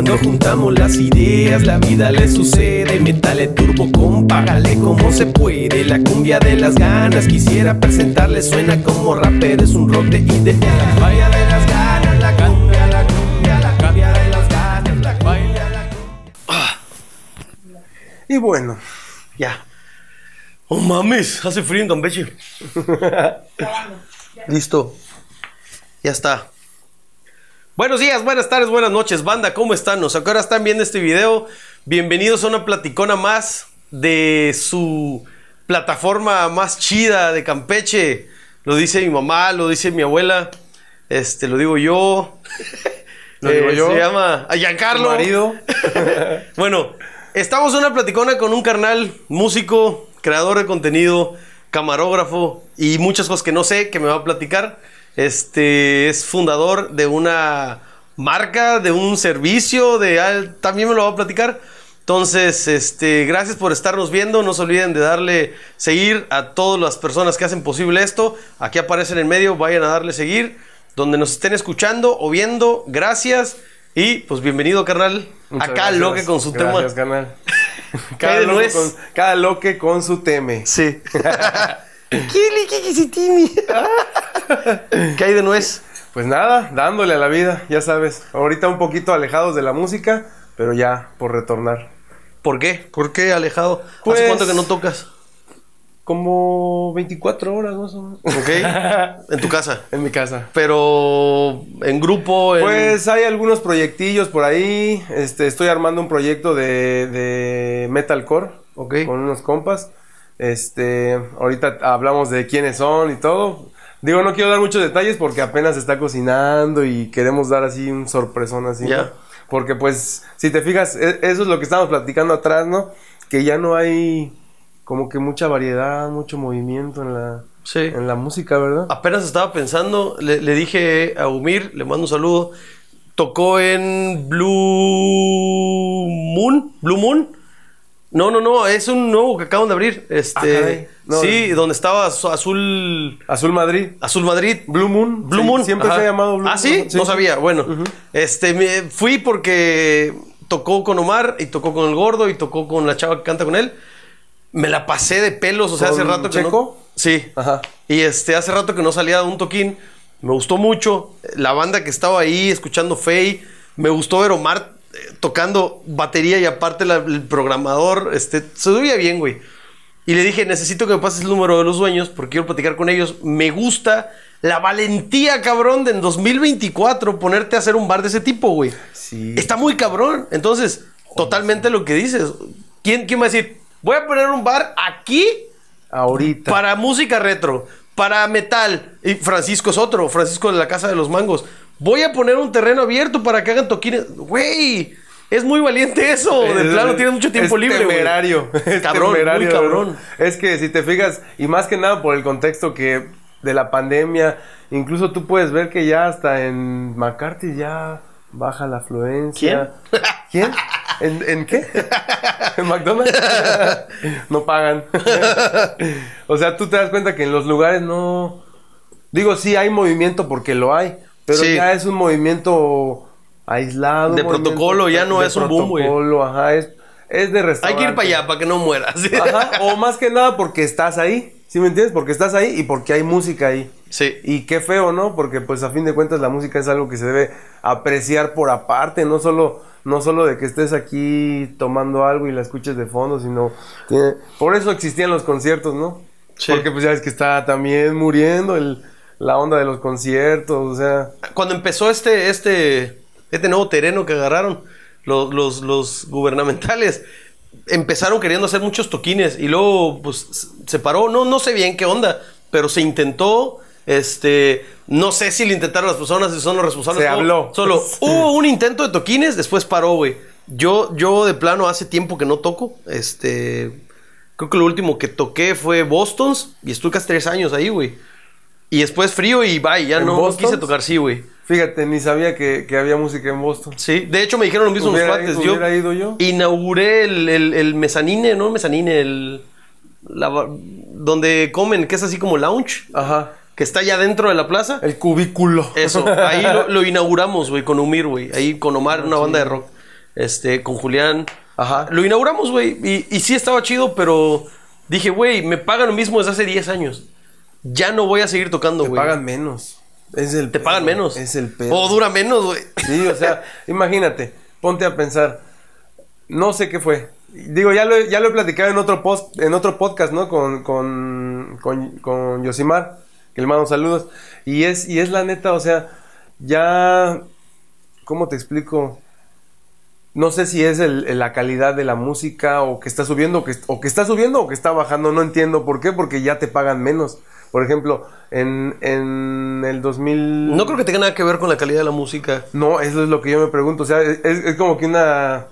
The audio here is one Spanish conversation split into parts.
Cuando juntamos las ideas, la vida le sucede. Metale turbo, compágale como se puede. La cumbia de las ganas, quisiera presentarle. Suena como rapero, es un rock de La Vaya de las ganas, la cumbia, la cumbia, la cumbia de las ganas, la cumbia, la cumbia. Ah. Y bueno, ya. Oh mames, hace frío en Campeche. Listo. Ya está. Buenos días, buenas tardes, buenas noches, banda, ¿cómo están? ¿Nos ahora están viendo este video? Bienvenidos a una platicona más de su plataforma más chida de Campeche. Lo dice mi mamá, lo dice mi abuela, este, lo digo yo. Lo eh, yo. Se llama a Giancarlo. bueno, estamos en una platicona con un carnal, músico, creador de contenido, camarógrafo y muchas cosas que no sé que me va a platicar. Este es fundador de una marca, de un servicio, de también me lo va a platicar. Entonces, este, gracias por estarnos viendo. No se olviden de darle seguir a todas las personas que hacen posible esto. Aquí aparece en el medio, vayan a darle seguir. Donde nos estén escuchando o viendo, gracias. Y pues bienvenido, carnal. a Acá loque con su tema. Gracias, carnal. cada, loque con, cada loque con su teme. Sí. ¿Qué hay de nuez? Pues nada, dándole a la vida, ya sabes. Ahorita un poquito alejados de la música, pero ya por retornar. ¿Por qué? ¿Por qué alejado? ¿Hace pues cuánto que no tocas? Como 24 horas más o menos. Ok. ¿En tu casa? En mi casa. Pero en grupo. Pues hay algunos proyectillos por ahí. Este, estoy armando un proyecto de, de metalcore. Ok. Con unos compas. Este, ahorita hablamos de quiénes son y todo. Digo, no quiero dar muchos detalles porque apenas está cocinando y queremos dar así un sorpresón así. Porque pues, si te fijas, e-, eso es lo que estábamos platicando atrás, ¿no? Que ya no hay como que mucha variedad, mucho movimiento en la, en la música, ¿verdad? Apenas estaba pensando, le, le dije a Umir, le mando un saludo, tocó en Blue Moon, Blue Moon, no, no, no, es un nuevo que acaban de abrir. Este, ah, sí, eh. donde estaba Azul Azul Madrid. Azul Madrid, Blue Moon, Blue Moon. Siempre se ha llamado Blue ah, Moon. Ah, sí, no sabía. Bueno, este me fui porque tocó con Omar y tocó con el gordo y tocó con la chava que canta con él. Me la pasé de pelos, o sea, hace rato que Checo? Sí. Ajá. Y este hace rato que no salía de un toquín. Me gustó mucho la banda que estaba ahí escuchando Faye. Me gustó ver Omar tocando batería y aparte el programador, este, se oía bien, güey. Y le dije, necesito que me pases el número de los dueños porque quiero platicar con ellos. Me gusta la valentía, cabrón, de en 2024 ponerte a hacer un bar de ese tipo, güey. Está muy cabrón. Entonces, totalmente lo que dices. ¿Quién, ¿Quién va a decir, voy a poner un bar aquí? Ahorita. Para música retro para metal. Y Francisco es otro, Francisco de la Casa de los Mangos. Voy a poner un terreno abierto para que hagan toquines. Güey, es muy valiente eso. De plano, tienes mucho tiempo libre. Es cabrón, muy cabrón. Es que si te fijas, y más que nada por el contexto que de la pandemia, incluso tú puedes ver que ya hasta en McCarthy ya baja la afluencia. ¿Quién? ¿Quién? ¿En, qué? ¿En McDonald's? no pagan. o sea, tú te das cuenta que en los lugares no... Digo, sí hay movimiento porque lo hay, pero ya es un movimiento aislado. De protocolo, ya no es un boom, güey. protocolo, ajá, es, es de restaurante. Hay que ir para allá para que no mueras. ajá, o más que nada porque estás ahí, ¿sí me entiendes? Porque estás ahí y porque hay música ahí. Sí. Y qué feo, ¿no? Porque pues a fin de cuentas la música es algo que se debe apreciar por aparte, no solo no solo de que estés aquí tomando algo y la escuches de fondo, sino... Por eso existían los conciertos, ¿no? Porque pues ya ves que está también muriendo la onda de los conciertos, o sea... Cuando empezó este, este, este nuevo terreno que agarraron los, gubernamentales, empezaron queriendo hacer muchos toquines y luego pues se paró, no, no sé bien qué onda, pero se intentó, este no sé si lo intentaron las personas, si son los responsables. Se habló. Solo hubo un intento de toquines, después paró, güey. Yo, yo de plano hace tiempo que no toco. Este. Creo que lo último que toqué fue Boston's y estuve casi tres años ahí, güey. Y después frío y bye, ya no, quise tocar, sí, güey. Fíjate, ni sabía que, había música en Boston. Sí, de hecho me dijeron lo mismo unos cuates. yo, yo inauguré el, el, el mezanine, no mezanine, el. donde comen, que es así como lounge. Ajá que está allá dentro de la plaza. El cubículo. Eso, ahí lo, inauguramos, güey, con Umir, güey. Ahí con Omar, ah, una banda de rock. Este, con Julián. Ajá. Lo inauguramos, güey. Y, sí estaba chido, pero dije, güey, me pagan lo mismo desde hace 10 años. Ya no voy a seguir tocando, güey. Te pagan menos. Es el Te pagan menos. Es el pedo. O dura menos, güey. Sí, o sea, imagínate, ponte a pensar. No sé qué fue. Digo, ya lo, he, ya lo he platicado en otro, post, en otro podcast, ¿no? Con, con, con, con Yosimar que le saludos. Y es, y es la neta, o sea, ya, ¿cómo te explico? No sé si es la calidad de la música o que está subiendo o que, que está subiendo o que está bajando, no entiendo por qué, porque ya te pagan menos. Por ejemplo, en, en, el 2000... No creo que tenga nada que ver con la calidad de la música. No, eso es lo que yo me pregunto. O sea, es, como que una,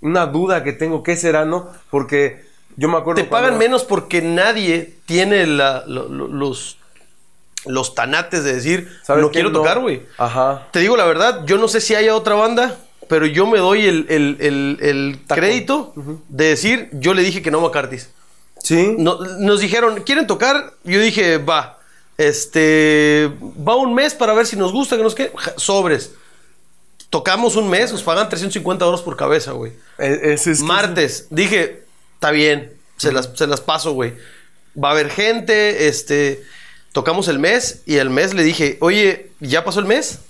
una duda que tengo. ¿Qué será, no? Porque yo me acuerdo... Te pagan menos porque nadie tiene la, los los tanates de decir, no quiero tocar, güey. Ajá. Te digo la verdad, yo no sé si haya otra banda, pero yo me doy el, crédito de decir, yo le dije que no a Sí. nos dijeron, ¿quieren tocar? Yo dije, va. Este, va un mes para ver si nos gusta, que nos quede. Sobres. Tocamos un mes, nos pagan 350 dólares por cabeza, güey. E, es Martes. Dije, está bien, se, las, se las paso, güey. Va a haber gente, este tocamos el mes y el mes le dije, oye, ¿ya pasó el mes?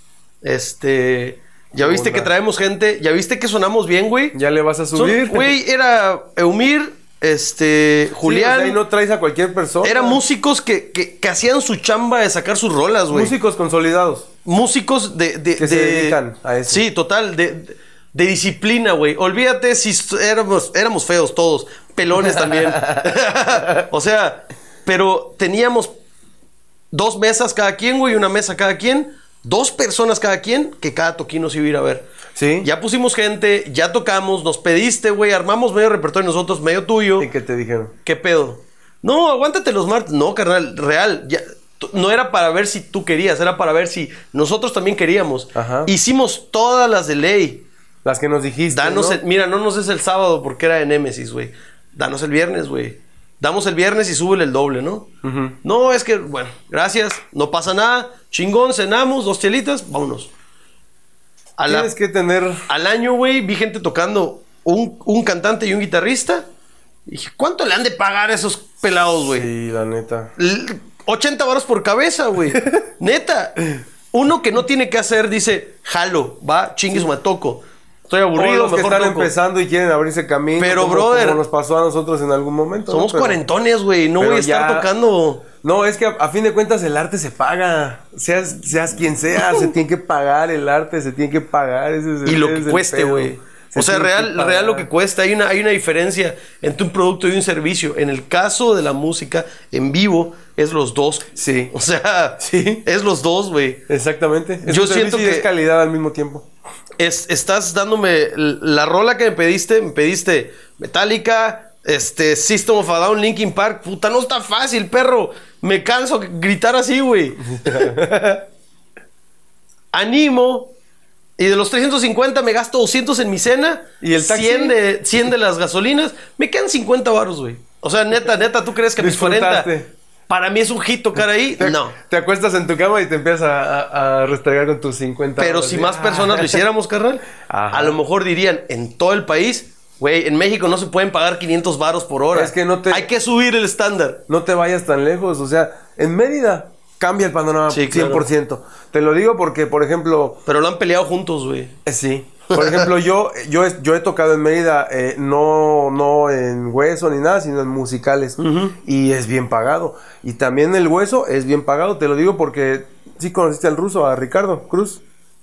Este... Ya viste que traemos gente, ya viste que sonamos bien, güey. Ya le vas a subir. güey, era Eumir, este, Julián. Sí, no traes a cualquier persona. Eran músicos que, hacían su chamba de sacar sus rolas, güey. Músicos consolidados. Músicos de. de que se dedican a eso. Sí, total. De, de disciplina, güey. Olvídate si éramos, éramos feos todos. Pelones también. o sea, pero teníamos dos mesas cada quien, güey, una mesa cada quien, dos personas cada quien, que cada toquino se iba a ir a ver. Sí. Ya pusimos gente, ya tocamos, nos pediste, güey, armamos medio repertorio nosotros, medio tuyo. ¿Y qué te dijeron? ¿Qué pedo? No, aguántate los martes. No, carnal, real. Ya, no era para ver si tú querías, era para ver si nosotros también queríamos. Ajá. Hicimos todas las de ley. Las que nos dijiste. Danos ¿no? mira, no nos es el sábado porque era de Nemesis, güey. Danos el viernes, güey damos el viernes y sube el doble, ¿no? No, es que, bueno, gracias, no pasa nada, chingón, cenamos, dos chelitas, vámonos. Tienes que tener... Al año, güey, vi gente tocando un, cantante y un guitarrista. dije, ¿cuánto le han de pagar a esos pelados, güey? Sí, la neta. 80 varos por cabeza, güey. neta. Uno que no tiene que hacer dice, jalo, va, chingues, me toco estoy aburrido. los que están empezando y quieren abrirse camino. Pero, brother. Como nos pasó a nosotros en algún momento. Somos cuarentones, güey. No voy a estar tocando. No, es que a, fin de cuentas el arte se paga. Seas, seas quien sea se tiene que pagar el arte, se tiene que pagar. y lo que cueste, güey. o sea, real, real lo que cuesta. Hay una, hay una diferencia entre un producto y un servicio. En el caso de la música en vivo, es los dos. Sí. O sea, sí. es los dos, güey. Exactamente. Yo siento que es calidad al mismo tiempo estás dándome la rola que me pediste, me pediste Metallica, este, System of a Down, Linkin Park. Puta, no está fácil, perro. Me canso gritar así, güey. Animo. Y de los 350 me gasto 200 en mi cena. ¿Y el taxi? 100 de, 100 de las gasolinas. Me quedan 50 baros, güey. O sea, neta, neta, ¿tú crees que mis 40, para mí es un hit tocar ahí. no. Te acuestas en tu cama y te empiezas a, a, con tus 50. Pero si más personas lo hiciéramos, carnal, a lo mejor dirían en todo el país. Güey, en México no se pueden pagar 500 varos por hora. Es que no te... Hay que subir el estándar. No te vayas tan lejos. O sea, en Mérida cambia el panorama 100%. Te lo digo porque, por ejemplo... Pero lo han peleado juntos, güey. Eh, sí. Por ejemplo, yo, yo, he, tocado en Mérida, eh, no, no en hueso ni nada, sino en musicales. Y es bien pagado. Y también el hueso es bien pagado, te lo digo porque sí conociste al ruso, a Ricardo Cruz.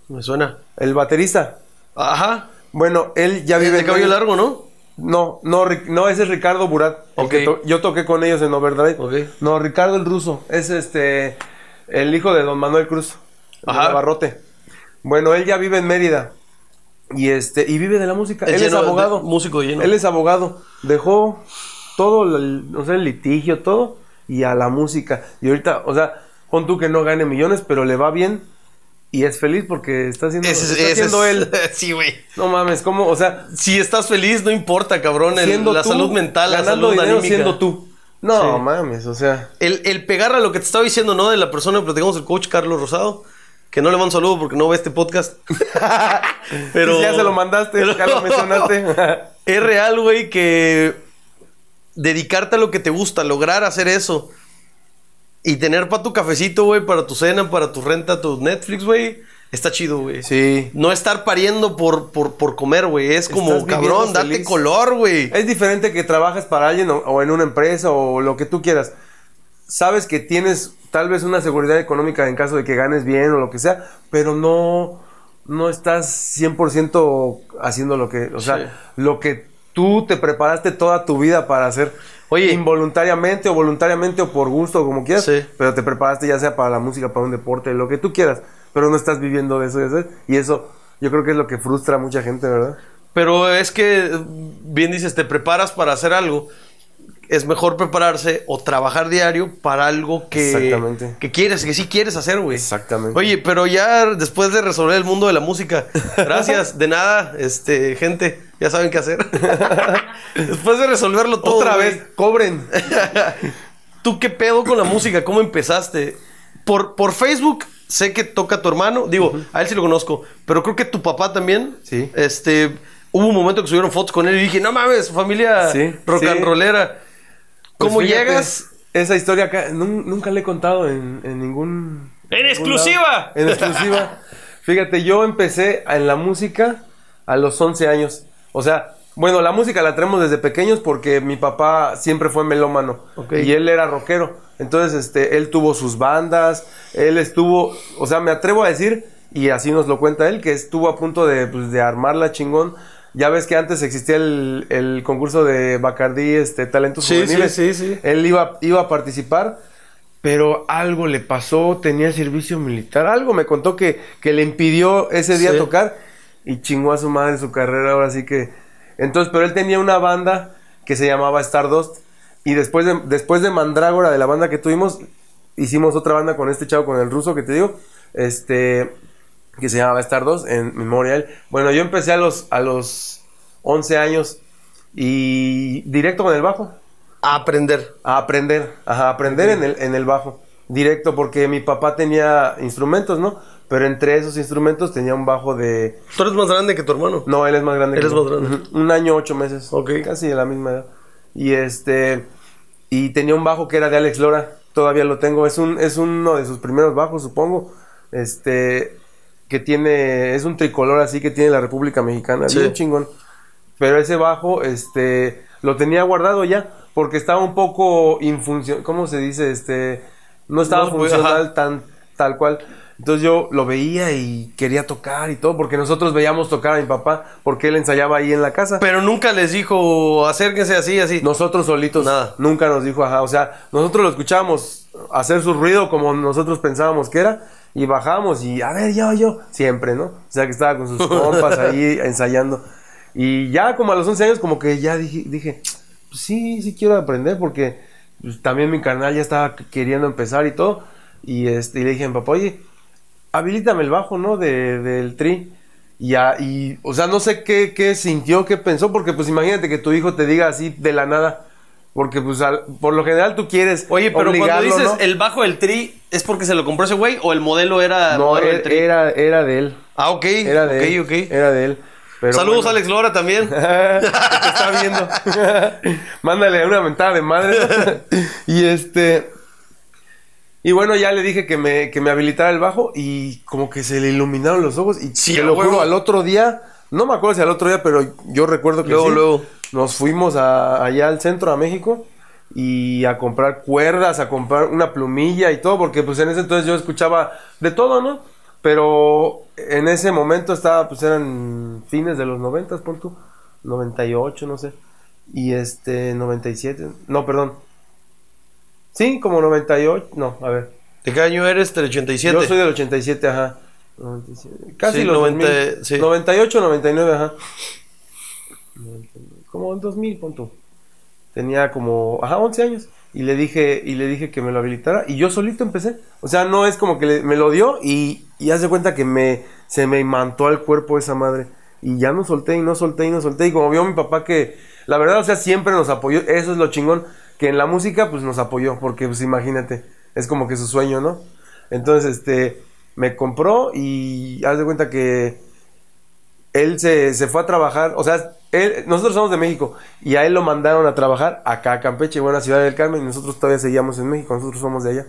Me suena. El baterista. Ajá. Bueno, él ya vive... de cabello largo, ¿no? No, no, no, ese es Ricardo Burat. yo toqué con ellos en Overdrive. Ok. No, Ricardo el ruso. Es este el hijo de don Manuel Cruz, Ajá. barrote Bueno, él ya vive en Mérida. Y este, y vive de la música. Él es abogado. músico lleno. Él es abogado. Dejó todo el, el litigio, todo, y a la música. Y ahorita, o sea, con tú que no gane millones, pero le va bien. Y es feliz porque está haciendo, haciendo él. sí, güey. No mames, ¿cómo? O sea. Si estás feliz, no importa, cabrón. la salud mental, la salud dinero siendo tú. No mames, o sea. El, el pegar a lo que te estaba diciendo, ¿no? De la persona que platicamos, el coach Carlos Rosado que no le mando saludo porque no ve este podcast. pero. Ya se lo mandaste, lo mencionaste. es real, güey, que dedicarte a lo que te gusta, lograr hacer eso. Y tener para tu cafecito, güey, para tu cena, para tu renta, tu Netflix, güey. Está chido, güey. Sí. No estar pariendo por, por, comer, güey. Es como, cabrón, date color, güey. Es diferente que trabajes para alguien o, en una empresa o lo que tú quieras. Sabes que tienes tal vez una seguridad económica en caso de que ganes bien o lo que sea, pero no, no estás 100% haciendo lo que, o sea, lo que tú te preparaste toda tu vida para hacer. Oye, involuntariamente o voluntariamente o por gusto, como quieras, pero te preparaste ya sea para la música, para un deporte, lo que tú quieras, pero no estás viviendo eso, eso y eso yo creo que es lo que frustra a mucha gente, ¿verdad? Pero es que, bien dices, te preparas para hacer algo, es mejor prepararse o trabajar diario para algo que, que quieres, que sí quieres hacer, güey. Exactamente. Oye, pero ya después de resolver el mundo de la música, gracias, de nada, este, gente, ya saben qué hacer. después de resolverlo todo. Oh, otra vez, cobren. ¿Tú qué pedo con la música? ¿Cómo empezaste? Por, por Facebook sé que toca tu hermano, digo, a él sí lo conozco, pero creo que tu papá también. Sí. Este, hubo un momento que subieron fotos con él y dije, no mames, familia sí, rock and pues ¿Cómo llegas? Esa historia acá, nunca le he contado en, en ningún... ¡En exclusiva! En exclusiva. fíjate, yo empecé en la música a los 11 años. O sea, bueno, la música la traemos desde pequeños porque mi papá siempre fue melómano y él era rockero. Entonces, este, él tuvo sus bandas, él estuvo, o sea, me atrevo a decir, y así nos lo cuenta él, que estuvo a punto de, pues, de armarla chingón ya ves que antes existía el, concurso de Bacardí, este, talentos juveniles. Sí, sí, sí. Él iba, iba a participar, pero algo le pasó, tenía servicio militar, algo me contó que, que le impidió ese día tocar y chingó a su madre su carrera, ahora sí que... Entonces, pero él tenía una banda que se llamaba Stardust y después de, después de Mandrágora, de la banda que tuvimos, hicimos otra banda con este chavo, con el ruso que te digo, este, que se llamaba Star 2 en Memorial. Bueno, yo empecé a los, a los 11 años y directo con el bajo. A aprender. A aprender, a aprender en el, en el bajo. Directo, porque mi papá tenía instrumentos, ¿no? Pero entre esos instrumentos tenía un bajo de. ¿Tú eres más grande que tu hermano? No, él es más grande él es más grande. Un año, ocho meses. Ok. Casi de la misma edad. Y este. Y tenía un bajo que era de Alex Lora. Todavía lo tengo. Es un, es uno de sus primeros bajos, supongo. Este que tiene, es un tricolor así que tiene la República Mexicana, bien chingón. Pero ese bajo, este, lo tenía guardado ya, porque estaba un poco infuncional, ¿cómo se dice? Este, no estaba pues, funcional tan, tal cual. Entonces yo lo veía y quería tocar y todo, porque nosotros veíamos tocar a mi papá, porque él ensayaba ahí en la casa. Pero nunca les dijo, acérquense así, así. Nosotros solitos, nada. Nunca nos dijo, ajá. O sea, nosotros lo escuchábamos hacer su ruido como nosotros pensábamos que era, y bajamos y a ver, yo, yo, siempre, ¿no? O sea que estaba con sus compas ahí ensayando. Y ya como a los 11 años, como que ya dije, pues sí, sí quiero aprender porque pues, también mi canal ya estaba queriendo empezar y todo. Y, este, le dije papá, oye, habilítame el bajo, ¿no? del tri. Y, ya, y, o sea, no sé qué, qué sintió, qué pensó, porque pues imagínate que tu hijo te diga así de la nada, porque, pues, por lo general tú quieres. Oye, pero cuando dices el bajo del tri, ¿es porque se lo compró ese güey o el modelo era. No, del e, tri? era, era de él. Ah, ok. Era de él. Era de él. Saludos a Alex Lora también. está viendo. Mándale una mentada de madre. y este. Y bueno, ya le dije que me, que me habilitara el bajo y como que se le iluminaron los ojos. Y sí, te lo juro, al otro día. No me acuerdo si al otro día, pero yo recuerdo que luego, luego nos fuimos a, allá al centro, a México, y a comprar cuerdas, a comprar una plumilla y todo, porque pues en ese entonces yo escuchaba de todo, ¿no? Pero en ese momento estaba, pues eran fines de los 90, punto, 98, no sé, y este, 97, no, perdón. Sí, como 98, no, a ver. ¿De qué año eres? ¿Del 87? Yo soy del 87, ajá. 97, casi los 90, sí. 98, 99, ajá como en 2000, punto. Tenía como, ajá, 11 años. Y le dije, y le dije que me lo habilitara. Y yo solito empecé. O sea, no es como que me lo dio y, y de cuenta que me, se me imantó al cuerpo esa madre. Y ya no solté y no solté y no solté. Y como vio mi papá que, la verdad, o sea, siempre nos apoyó. Eso es lo chingón. Que en la música, pues nos apoyó. Porque, pues imagínate, es como que su sueño, ¿no? Entonces, este, me compró y haz de cuenta que él se, fue a trabajar, o sea, nosotros somos de México y a él lo mandaron a trabajar acá a Campeche, buena ciudad del Carmen, y nosotros todavía seguíamos en México, nosotros somos de allá.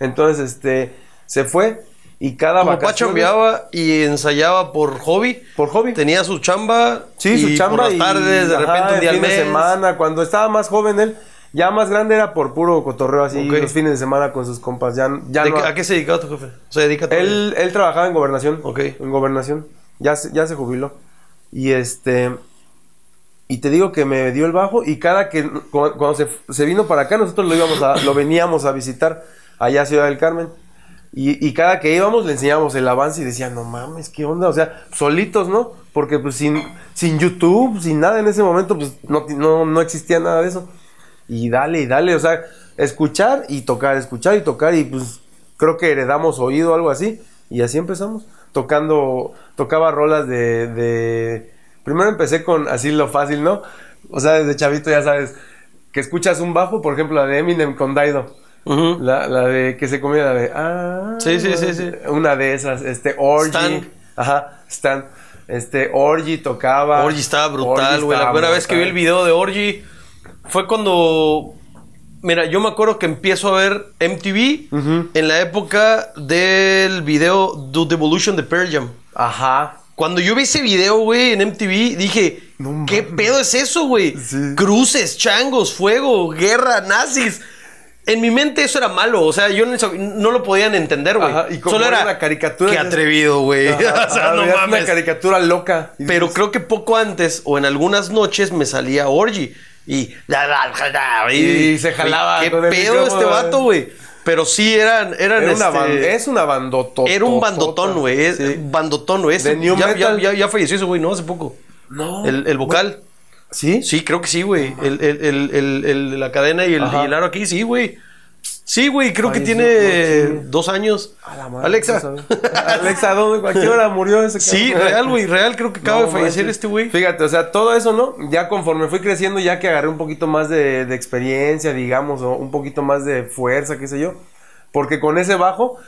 Entonces, este, se fue y cada vacación papá chambeaba y ensayaba por hobby. Por hobby. Tenía su chamba. Sí, su chamba. Por las tardes, de repente un día de semana, cuando estaba más joven él. Ya más grande era por puro cotorreo así los fines de semana con sus compas. Ya, ya ¿A qué se dedicaba tu jefe? ¿Se dedica a él, él trabajaba en gobernación. Ok. En gobernación. Ya se, ya se jubiló. Y este. Y te digo que me dio el bajo. Y cada que. Cuando, se, vino para acá, nosotros lo íbamos a, lo veníamos a visitar allá a Ciudad del Carmen. Y, cada que íbamos le enseñábamos el avance y decía, no mames, ¿qué onda? O sea, solitos, ¿no? Porque pues sin, sin YouTube, sin nada en ese momento, pues no, existía nada de eso. Y dale, y dale, o sea, escuchar y tocar, escuchar y tocar y pues creo que heredamos oído o algo así. Y así empezamos, tocando tocaba rolas de, Primero empecé con así lo fácil, ¿no? O sea, desde chavito ya sabes que escuchas un bajo, por ejemplo, la de Eminem con Daido. la, de que se comía la de. Ah, sí, sí, sí, sí. Una de esas, este, Orgy. Ajá, Stan. Este, Orgy tocaba. Orgy estaba brutal, güey. La primera vez que vi el video de Orgy fue cuando Mira, yo me acuerdo que empiezo a ver MTV en la época del video The Evolution de Pearl Jam. Ajá. Cuando yo vi ese video, güey, en MTV, dije, ¿qué pedo es eso, güey? Cruces, changos, fuego, guerra, nazis. En mi mente eso era malo, o sea, yo no, lo podían entender, güey. Solo era una caricatura. Qué atrevido, güey. o sea, no mames. Una caricatura loca. Pero creo que poco antes o en algunas noches me salía Orgy y, se jalaba. ¿Qué pedo este vato, güey? Pero sí eran, eran este, es una bandotón Era un bandotón, güey. Bandotón, güey. Ya, ya, ya, falleció ese güey, ¿no? Hace poco. No. El, el vocal. ¿Sí? Sí, creo que sí, güey. El, el, la cadena y el, y el aro aquí, sí, güey. Sí, güey, creo que tiene dos años. A Alexa. Alexa, ¿dónde? ¿A qué hora murió ese cabrón? Sí, real, güey, real. Creo que acaba de fallecer este güey. Fíjate, o sea, todo eso, ¿no? Ya conforme fui creciendo, ya que agarré un poquito más de, experiencia, digamos, o un poquito más de fuerza, qué sé yo. Porque con ese bajo,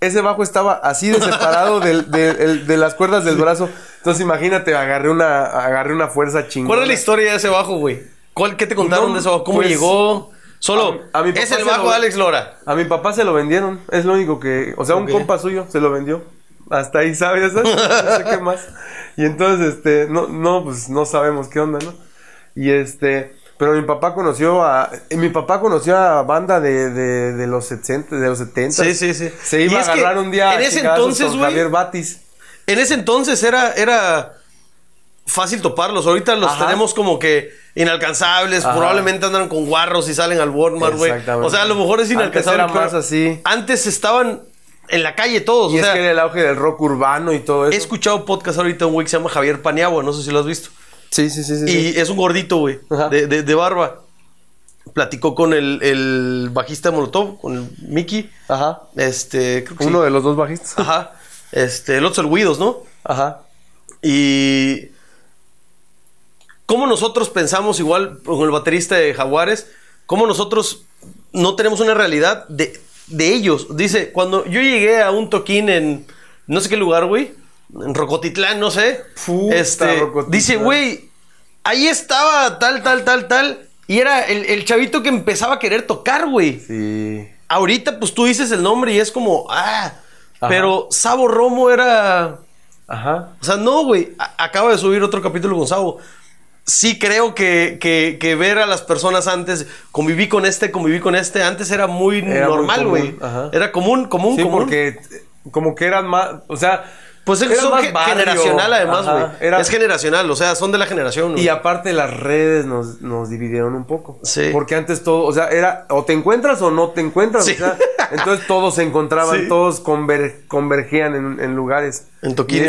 ese bajo estaba así de separado de, las cuerdas del brazo. Entonces imagínate, agarré una, agarré una fuerza chingada. ¿Cuál es la historia de ese bajo, güey? ¿Cuál, ¿Qué te contaron de eso? ¿Cómo pues, llegó? Solo, es el bajo de Alex Lora. A mi papá se lo vendieron, es lo único que. O sea, un compa suyo se lo vendió. Hasta ahí, ¿sabes? No sé qué más. Y entonces, este, no, no, pues no sabemos qué onda, ¿no? Y este. Pero mi papá conoció a. Mi papá conoció a banda de, los 70. De los 70. Sí, sí, sí. Se iba a agarrar un día a ese con Javier Batis. En ese entonces era. era fácil toparlos. Ahorita los tenemos como que inalcanzables. Probablemente andan con guarros y salen al Walmart, güey. O sea, a lo mejor es inalcanzable. Antes más así. Antes estaban en la calle todos. Y es que era el auge del rock urbano y todo eso. He escuchado podcast ahorita un güey que se llama Javier Paniagua. No sé si lo has visto. Sí, sí, sí. y es un gordito, güey, de, de, barba. Platicó con el, bajista de Molotov, con el Mickey. Ajá. Este, Uno de los dos bajistas. Ajá. Este, el otro es el Guidos, ¿no? Ajá. Y cómo nosotros pensamos, igual con el baterista de Jaguares, cómo nosotros no tenemos una realidad de, de ellos. Dice, cuando yo llegué a un toquín en no sé qué lugar, güey, en Rocotitlán, no sé. Este, dice, güey, ahí estaba tal, tal, tal, tal. Y era el, chavito que empezaba a querer tocar, güey. Sí. Ahorita, pues tú dices el nombre y es como, ah. Pero Sabo Romo era. Ajá. O sea, no, güey. Acaba de subir otro capítulo con Sabo sí creo que, ver a las personas antes, conviví con este, conviví con este, antes era muy normal, güey. Era común, común, común. Porque eh, como que eran más, o sea, pues es generacional además, güey. Es generacional, o sea, son de la generación. Y aparte las redes nos, dividieron un poco. Sí. Porque antes todo, o sea, era o te encuentras o no te encuentras. O sea, entonces todos se encontraban, todos convergían en, lugares. En toquines,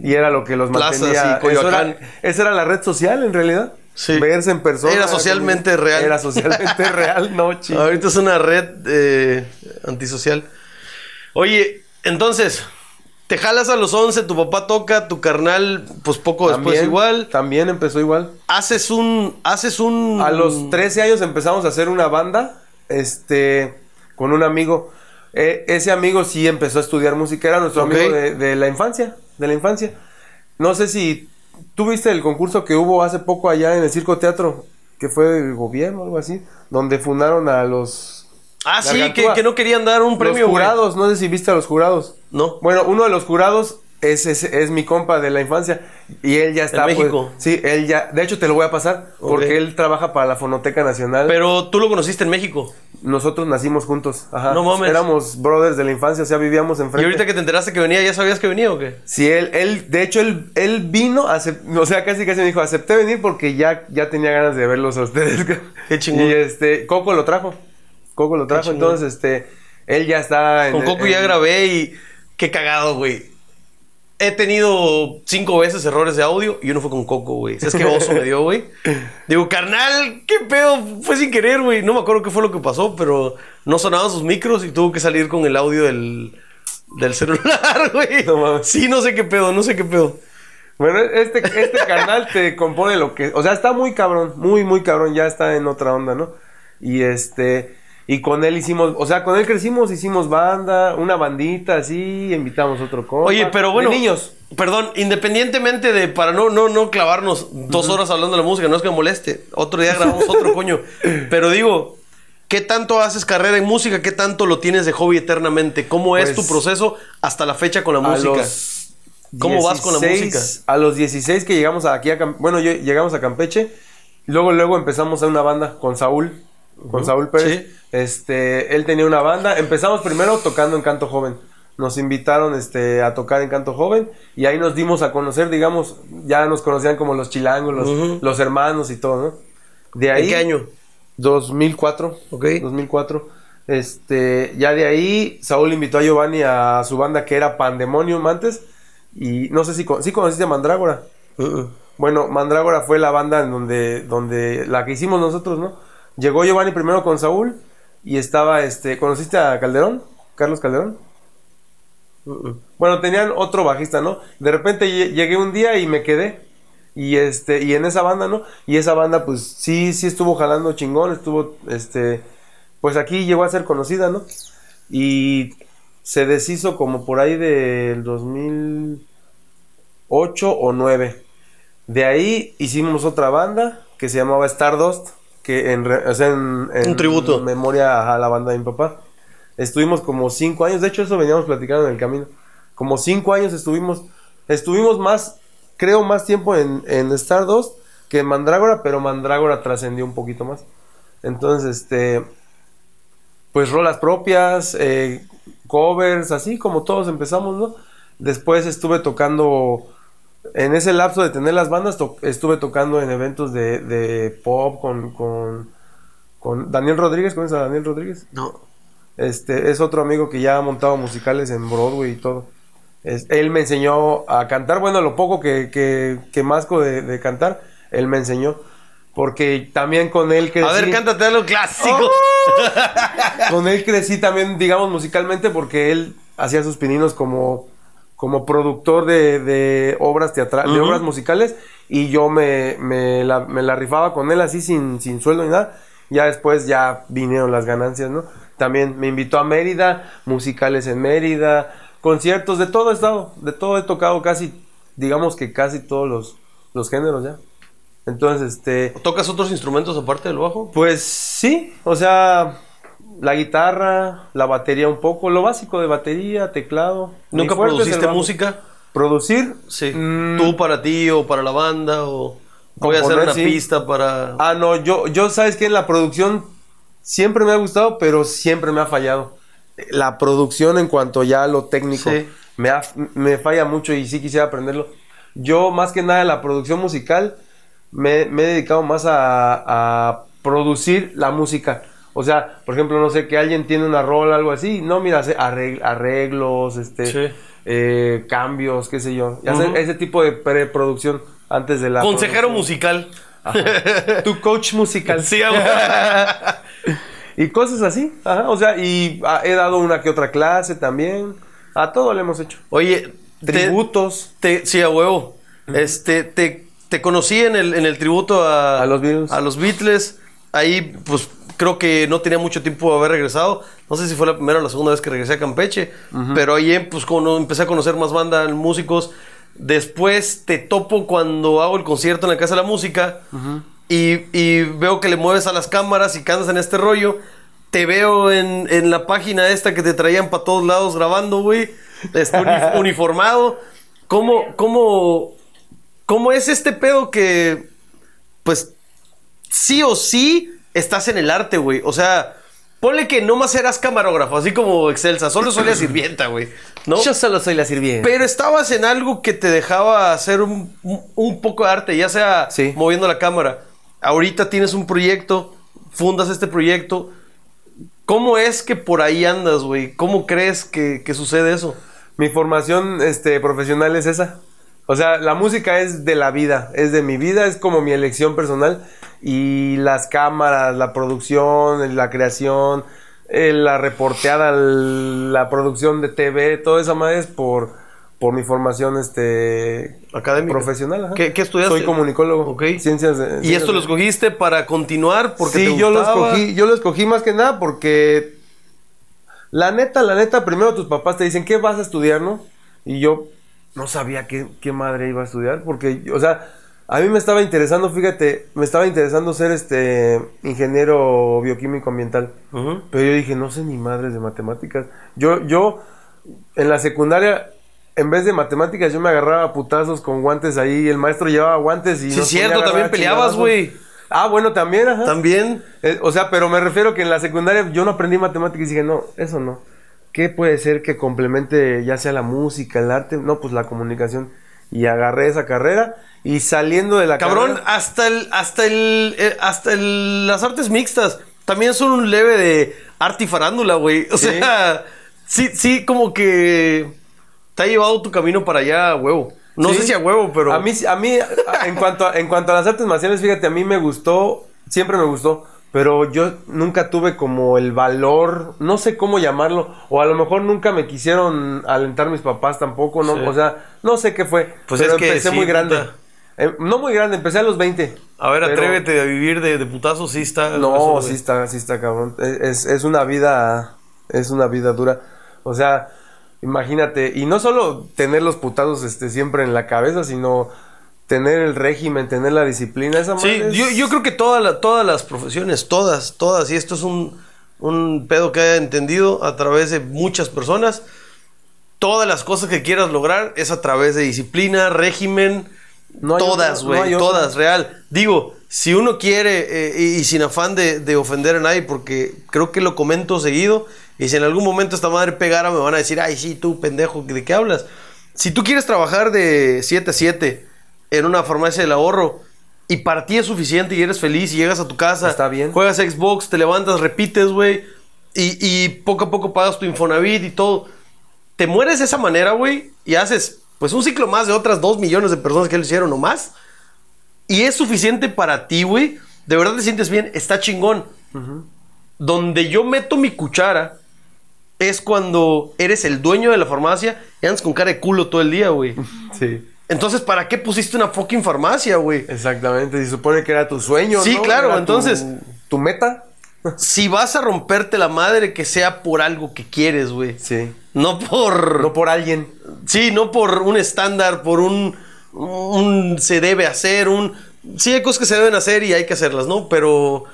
y, era lo que los mantenía. Y eso era, esa era la red social en realidad. Sí. Verse en persona. Era socialmente real. Era socialmente real, no, chico. Ahorita es una red eh, antisocial. Oye, entonces, te jalas a los 11, tu papá toca, tu carnal, pues poco después igual. También empezó igual. Haces un. Haces un. A los 13 años empezamos a hacer una banda. Este. Con un amigo. Eh, ese amigo sí empezó a estudiar música. Era nuestro amigo de, la infancia. De la infancia. No sé si. tuviste el concurso que hubo hace poco allá en el Circo Teatro? Que fue el gobierno, o algo así. Donde fundaron a los Ah, sí, que, no querían dar un premio. Los jurados, no sé si viste a los jurados. No. Bueno, uno de los jurados es, es, mi compa de la infancia. Y él ya está. En pues, México. sí, él ya. De hecho, te lo voy a pasar porque él trabaja para la Fonoteca Nacional. Pero tú lo conociste en México. Nosotros nacimos juntos. Ajá. No mames. Éramos brothers de la infancia, o sea, vivíamos enfrente. ¿Y ahorita que te enteraste que venía, ya sabías que venía o qué? Sí, él, él de hecho, él, él vino, o sea, casi casi me dijo, acepté venir porque ya, ya tenía ganas de verlos a ustedes. qué chingón. Y este, Coco lo trajo. Coco lo trajo, entonces, este, él ya está... Con Coco ya grabé y qué cagado, güey he tenido cinco veces errores de audio y uno fue con Coco, güey. ¿Sabes qué oso me dio, güey? Digo, carnal, qué pedo, fue sin querer, güey. No me acuerdo qué fue lo que pasó, pero no sonaban sus micros y tuvo que salir con el audio del, del celular, güey. No Sí, no sé qué pedo, no sé qué pedo. Bueno, este, este carnal te compone lo que... O sea, está muy cabrón, muy, muy cabrón. Ya está en otra onda, ¿no? Y este... Y con él hicimos, o sea, con él crecimos, hicimos banda, una bandita así, invitamos otro coro. Oye, pero bueno, niños. Perdón, independientemente de para no no no clavarnos dos horas hablando de la música, no es que moleste. Otro día grabamos otro coño, pero digo, ¿qué tanto haces carrera en música? ¿Qué tanto lo tienes de hobby eternamente? ¿Cómo es tu pues, proceso hasta la fecha con la música? ¿Cómo vas con la música? A los 16 que llegamos aquí a bueno, llegamos a Campeche, luego luego empezamos a una banda con Saúl con Saúl Pérez. Este, él tenía una banda. Empezamos primero tocando en Canto Joven. Nos invitaron este, a tocar en Canto Joven y ahí nos dimos a conocer, digamos, ya nos conocían como los chilangos, los, hermanos y todo, ¿no? De ahí, qué año? 2004. Ok. 2004. Este, ya de ahí, Saúl invitó a Giovanni a su banda que era Pandemonium antes. Y no sé si, conociste a Mandrágora. Uh-uh. Bueno, Mandrágora fue la banda en donde, donde la que hicimos nosotros, ¿no? Llegó Giovanni primero con Saúl y estaba, este, ¿conociste a Calderón? Carlos Calderón. Bueno, tenían otro bajista, ¿no? De repente llegué un día y me quedé. Y este, y en esa banda, ¿no? Y esa banda, pues sí, sí estuvo jalando chingón, estuvo, este, pues aquí llegó a ser conocida, ¿no? Y se deshizo como por ahí del 2008 o 9. De ahí hicimos otra banda que se llamaba Stardust que en, tributo. memoria a la banda de mi papá. Estuvimos como cinco años, de hecho eso veníamos platicando en el camino. Como cinco años estuvimos, estuvimos más, creo, más tiempo en, en Star 2 que en Mandrágora, pero Mandrágora trascendió un poquito más. Entonces, este, pues rolas propias, eh, covers, así como todos empezamos, ¿no? Después estuve tocando en ese lapso de tener las bandas, estuve tocando en eventos de, pop con, Daniel Rodríguez. ¿Conoces a Daniel Rodríguez? No. Este, es otro amigo que ya ha montado musicales en Broadway y todo. él me enseñó a cantar. Bueno, lo poco que, que, masco de, cantar, él me enseñó. Porque también con él crecí. A ver, cántate algo clásico. con él crecí también, digamos, musicalmente, porque él hacía sus pininos como como productor de, obras teatrales, de obras musicales, y yo me, me, la, rifaba con él así sin, sin sueldo ni nada. Ya después ya vinieron las ganancias, ¿no? También me invitó a Mérida, musicales en Mérida, conciertos, de todo he estado, de todo he tocado casi, digamos que casi todos los, los géneros ya. Entonces, este... ¿Tocas otros instrumentos aparte del bajo? Pues sí, o sea, la guitarra, la batería un poco, lo básico de batería, teclado. ¿Nunca produciste música? ¿Producir? Sí. Mm. ¿Tú para ti o para la banda o voy a hacer una pista para...? Ah, no, yo, yo sabes que en la producción siempre me ha gustado, pero siempre me ha fallado. La producción en cuanto ya a lo técnico me, falla mucho y sí quisiera aprenderlo. Yo más que nada la producción musical me, he dedicado más a producir la música o sea, por ejemplo, no sé, que alguien tiene una rola, algo así. No, mira, arreglos, este, eh, cambios, qué sé yo. ese tipo de preproducción antes de la... Consejero musical. tu coach musical. Sí, y cosas así. Ajá. O sea, y ah, he dado una que otra clase también. A todo le hemos hecho. Oye, tributos. sí, a huevo. Este, te, conocí en el, tributo a, los a los Beatles. Ahí, pues, creo que no tenía mucho tiempo de haber regresado. No sé si fue la primera o la segunda vez que regresé a Campeche, pero ahí eh, pues, cuando empecé a conocer más bandas, músicos. Después te topo cuando hago el concierto en la Casa de la Música y, veo que le mueves a las cámaras y cantas en este rollo. Te veo en, la página esta que te traían para todos lados grabando, güey. uniformado. ¿Cómo, cómo, ¿Cómo es este pedo que, pues, sí o sí estás en el arte, güey. O sea, ponle que nomás eras camarógrafo, así como Excelsa. Solo soy la sirvienta, güey. ¿no? Yo solo soy la sirvienta. Pero estabas en algo que te dejaba hacer un, poco de arte, ya sea moviendo la cámara. Ahorita tienes un proyecto, fundas este proyecto. ¿Cómo es que por ahí andas, güey? ¿Cómo crees que, sucede eso? Mi formación este, profesional es esa. O sea, la música es de la vida, es de mi vida, es como mi elección personal. Y las cámaras, la producción, la creación, eh, la reporteada, la producción de TV, todo eso madre es por, por mi formación este, Académica. profesional. ¿Qué, estudiaste? Soy comunicólogo. Ciencias, ¿Y esto lo escogiste para continuar? Porque sí, yo, lo escogí, yo lo escogí más que nada porque la neta, la neta, primero tus papás te dicen, ¿qué vas a estudiar, no? Y yo, no sabía qué, madre iba a estudiar, porque, o sea, a mí me estaba interesando, fíjate, me estaba interesando ser este ingeniero bioquímico ambiental. Pero yo dije, no sé ni madres de matemáticas. Yo, yo, en la secundaria, en vez de matemáticas, yo me agarraba putazos con guantes ahí. El maestro llevaba guantes y. Sí, cierto, también peleabas, güey. Ah, bueno, también, ajá. También. Eh, o sea, pero me refiero que en la secundaria yo no aprendí matemáticas y dije, no, eso no. ¿Qué puede ser que complemente ya sea la música, el arte? No, pues la comunicación. Y agarré esa carrera y saliendo de la Cabrón, hasta el hasta el eh, hasta las artes mixtas también son un leve de arte y farándula, güey. O sea, sí sí como que te ha llevado tu camino para allá, huevo. No sé si a huevo, pero a mí a mí en cuanto en cuanto a las artes marciales, fíjate, a mí me gustó, siempre me gustó pero yo nunca tuve como el valor, no sé cómo llamarlo, o a lo mejor nunca me quisieron alentar mis papás tampoco, no, o sea, no sé qué fue, pues pero es que empecé muy grande. Eh, no muy grande, empecé a los 20. A ver, atrévete a vivir de, putazos, sí está. No, sí está, sí está, cabrón. E, es, una vida, es una vida dura. O sea, imagínate, y no solo tener los putazos este, siempre en la cabeza, sino tener el régimen, tener la disciplina. Esa sí, yo, yo, creo que toda todas las profesiones, todas, todas, y esto es un, un pedo que he entendido a través de muchas personas, todas las cosas que quieras lograr es a través de disciplina, régimen, no todas, güey, todas, real. Digo, si uno quiere, eh, y, sin afán de, de, ofender a nadie, porque creo que lo comento seguido, y si en algún momento esta madre pegara, me van a decir, ay, sí, tú, pendejo, ¿de qué hablas? Si tú quieres trabajar de 7 a 7, en una farmacia del ahorro y para ti es suficiente y eres feliz y llegas a tu casa, Está bien. juegas Xbox, te levantas, repites, güey, y, y, poco a poco pagas tu Infonavit y todo. Te mueres de esa manera, güey, y haces pues un ciclo más de otras dos millones de personas que lo hicieron o más. Y es suficiente para ti, güey. De verdad te sientes bien, está chingón. Donde yo meto mi cuchara es cuando eres el dueño de la farmacia y andas con cara de culo todo el día, güey. Sí. Entonces, ¿para qué pusiste una fucking farmacia, güey? Exactamente, Y supone que era tu sueño. ¿no? Sí, claro, entonces... Tu, meta. si vas a romperte la madre, que sea por algo que quieres, güey. Sí. No por... No por alguien. Sí, no por un estándar, por un... un se debe hacer, un... Sí, hay cosas que se deben hacer y hay que hacerlas, ¿no? Pero...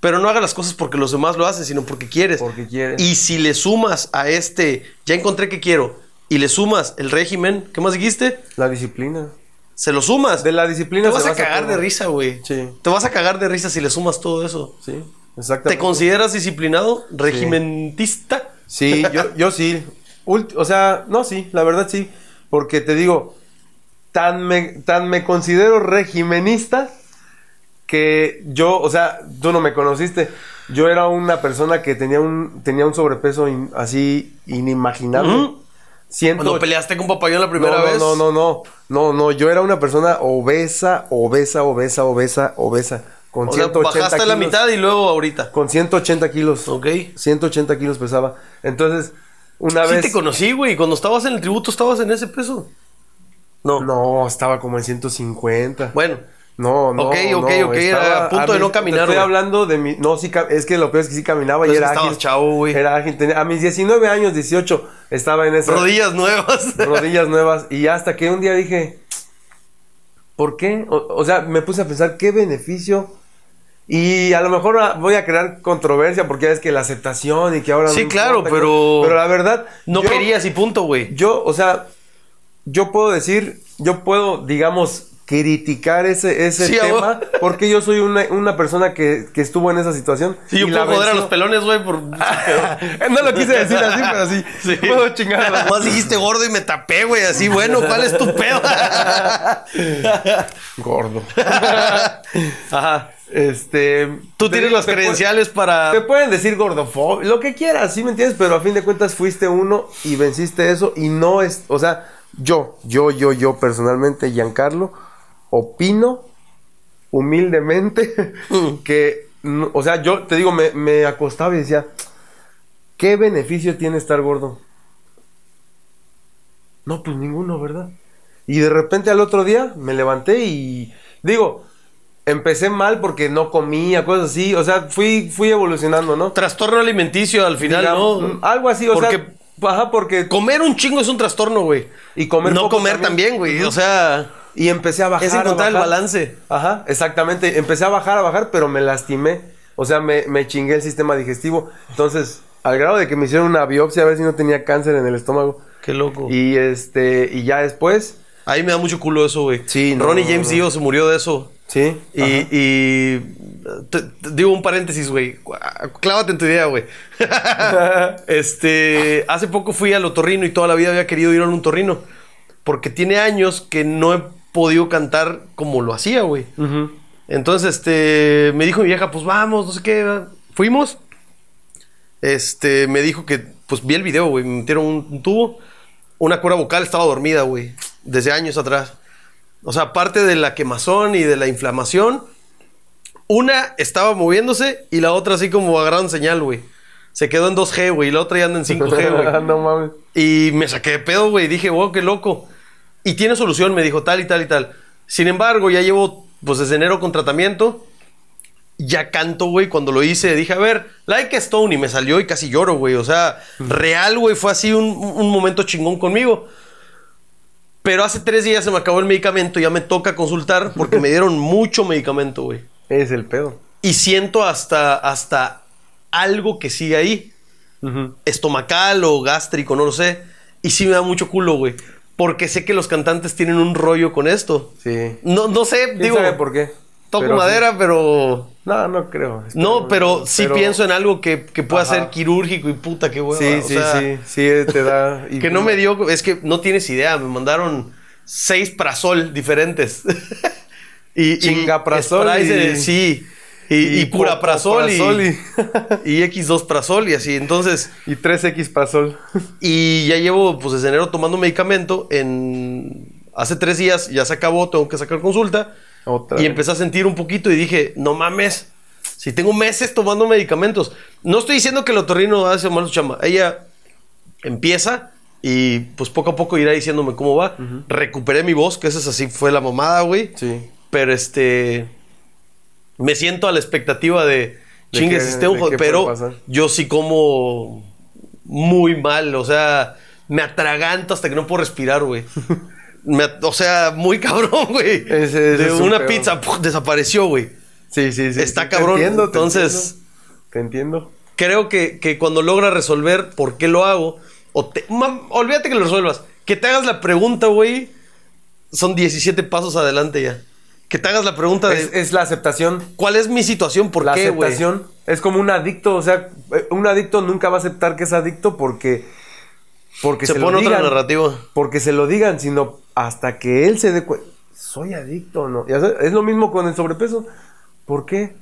Pero no hagas las cosas porque los demás lo hacen, sino porque quieres. Porque quieres. Y si le sumas a este, ya encontré que quiero, y le sumas el régimen, ¿qué más dijiste? La disciplina. Se lo sumas. De la disciplina. Te vas a cagar de risa, güey. Sí. Te vas a cagar de risa si le sumas todo eso. Sí, exactamente. ¿Te consideras disciplinado? ¿Regimentista? Sí, yo, sí. o sea, no, sí, la verdad sí. Porque te digo, tan me, tan me considero regimenista que yo, o sea, tú no me conociste. Yo era una persona que tenía un, tenía un sobrepeso así inimaginable. Cuando peleaste con papayón la primera vez. No, no, no, no, no, yo era una persona obesa, obesa, obesa, obesa, obesa. Con o 180 bajaste la mitad y luego ahorita. Con 180 kilos. Ok. 180 kilos pesaba. Entonces, una vez. Sí, te conocí, güey. Cuando estabas en el tributo, estabas en ese peso. No. No, estaba como en 150. Bueno, no, no. Ok, ok, no, ok. Era a punto de no caminar. Estoy hablando de mi. No, sí, es que lo peor es que sí caminaba y era ágil. chavo, güey. Era ágil. a mis 19 años, 18, estaba en esas. Rodillas nuevas. rodillas nuevas. Y hasta que un día dije, ¿por qué? O, sea, me puse a pensar, ¿qué beneficio? Y a lo mejor voy a crear controversia porque ya es que la aceptación y que ahora. Sí, claro, pero. Pero la verdad. No quería, querías y punto, güey. Yo, o sea, yo puedo decir, yo puedo, digamos, criticar ese, ese tema porque yo soy una, una persona que, que, estuvo en esa situación. Sí, y yo puedo joder a los pelones, güey, por... no lo quise decir así, pero sí, sí. dijiste gordo y me tapé, güey, así, bueno, ¿cuál es tu pedo? gordo. Ajá. Este, tú tienes las credenciales para. Te pueden decir gordofobia, lo que quieras, ¿sí me entiendes? Pero a fin de cuentas fuiste uno y venciste eso y no es, o sea, yo, yo, yo, yo personalmente, Giancarlo, opino humildemente mm. que, o sea, yo te digo, me, acostaba y decía, ¿qué beneficio tiene estar gordo? No, pues ninguno, ¿verdad? Y de repente al otro día me levanté y digo, empecé mal porque no comía, cosas así, o sea, fui fui evolucionando, ¿no? Trastorno alimenticio al final, ¿no? Mm, algo así, o sea, porque comer un chingo es un trastorno, güey. Y comer no comer también, güey, o sea, y empecé a bajar. Es encontrar el balance. Ajá, exactamente. Empecé a bajar, a bajar, pero me lastimé. O sea, me, me chingué el sistema digestivo. Entonces, al grado de que me hicieron una biopsia a ver si no tenía cáncer en el estómago. Qué loco. Y este, y ya después. Ahí me da mucho culo eso, güey. Sí, Ronnie James Dio se murió de eso. Sí. Y, digo un paréntesis, güey. Clávate en tu idea, güey. este, hace poco fui al otorrino y toda la vida había querido ir a un otorrino. Porque tiene años que no he podido cantar como lo hacía, güey. Entonces, este, me dijo mi vieja, pues vamos, no sé qué. Fuimos. Este, me dijo que, pues vi el video, güey. Me metieron un, tubo. Una cura vocal estaba dormida, güey. Desde años atrás. O sea, aparte de la quemazón y de la inflamación, una estaba moviéndose y la otra así como a gran señal, güey. Se quedó en 2G, güey, y la otra ya anda en 5G, güey. no Y me saqué de pedo, güey. Dije, wow, qué loco y tiene solución, me dijo tal y tal y tal. Sin embargo, ya llevo, pues desde enero con tratamiento, ya canto, güey, cuando lo hice, dije, a ver, like a Stone, y me salió y casi lloro, güey, o sea, real, güey, fue así un, un momento chingón conmigo. Pero hace tres días se me acabó el medicamento, ya me toca consultar porque me dieron mucho medicamento, güey. Es el pedo. Y siento hasta, hasta algo que sigue ahí. Estomacal o gástrico, no lo sé. Y sí me da mucho culo, güey porque sé que los cantantes tienen un rollo con esto. Sí. No, no sé, ¿Quién No Sabe por qué? Toco madera, pero. No, no creo. no, pero sí pienso en algo que, pueda ser quirúrgico y puta, qué huevo. Sí, sí, sí, eh, sí, te da. Y... que no pues me dio. Es que no tienes idea, me mandaron seis prasol diferentes. y. Chingaprazol. Y... sí. Y, pura prazol y, X2 prazol y así. Entonces. Y 3X prazol. Y ya llevo, pues, desde enero tomando medicamento. En. Hace tres días ya se acabó, tengo que sacar consulta. y empecé a sentir un poquito y dije, no mames, si tengo meses tomando medicamentos. No estoy diciendo que el otorrino hace mal su chamba. Ella empieza y pues poco a poco irá diciéndome cómo va. Recuperé mi voz, que esa es así, fue la mamada, güey. Sí. Pero este me siento a la expectativa de, ¿De chingues qué, este pero yo sí como muy mal, o sea, me atraganto hasta que no puedo respirar, güey. o sea, muy cabrón, güey. una pizza desapareció, güey. Sí, sí, sí. Está cabrón. Te entiendo, Entonces, te entiendo. Creo que, cuando logra resolver por qué lo hago, olvídate que lo resuelvas, que te hagas la pregunta, güey, son 17 pasos adelante ya. Que te hagas la pregunta de. Es, la aceptación. ¿Cuál es mi situación? ¿Por la aceptación es como un adicto. O sea, eh, un adicto nunca va a aceptar que es adicto porque. Porque se, pone lo otra narrativa. Porque se lo digan, sino hasta que él se dé cuenta. Soy adicto, ¿no? Es lo mismo con el sobrepeso. ¿Por qué?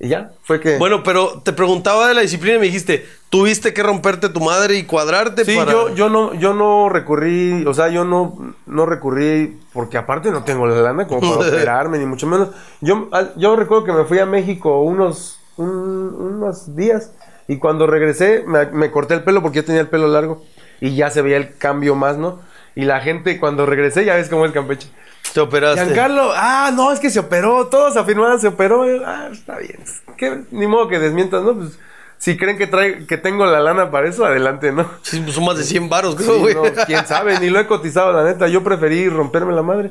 Y ya, fue que. Bueno, pero te preguntaba de la disciplina y me dijiste, tuviste que romperte tu madre y cuadrarte sí, yo, yo no, yo no recurrí, o sea, yo no, no recurrí, porque aparte no tengo la lana como para operarme, ni mucho menos. Yo, yo recuerdo que me fui a México unos, unos días, y cuando regresé, me, me corté el pelo porque yo tenía el pelo largo, y ya se veía el cambio más, ¿no? Y la gente, cuando regresé, ya ves cómo es Campeche. ¿Se operaste. Giancarlo, ah, no, es que se operó, todos afirmaban, se operó. Ah, está bien. ¿Qué? Ni modo que desmientas, ¿no? Pues si creen que trae, que tengo la lana para eso, adelante, ¿no? Sí, pues son más de 100 varos, güey. no, quién sabe, ni lo he cotizado, la neta. Yo preferí romperme la madre.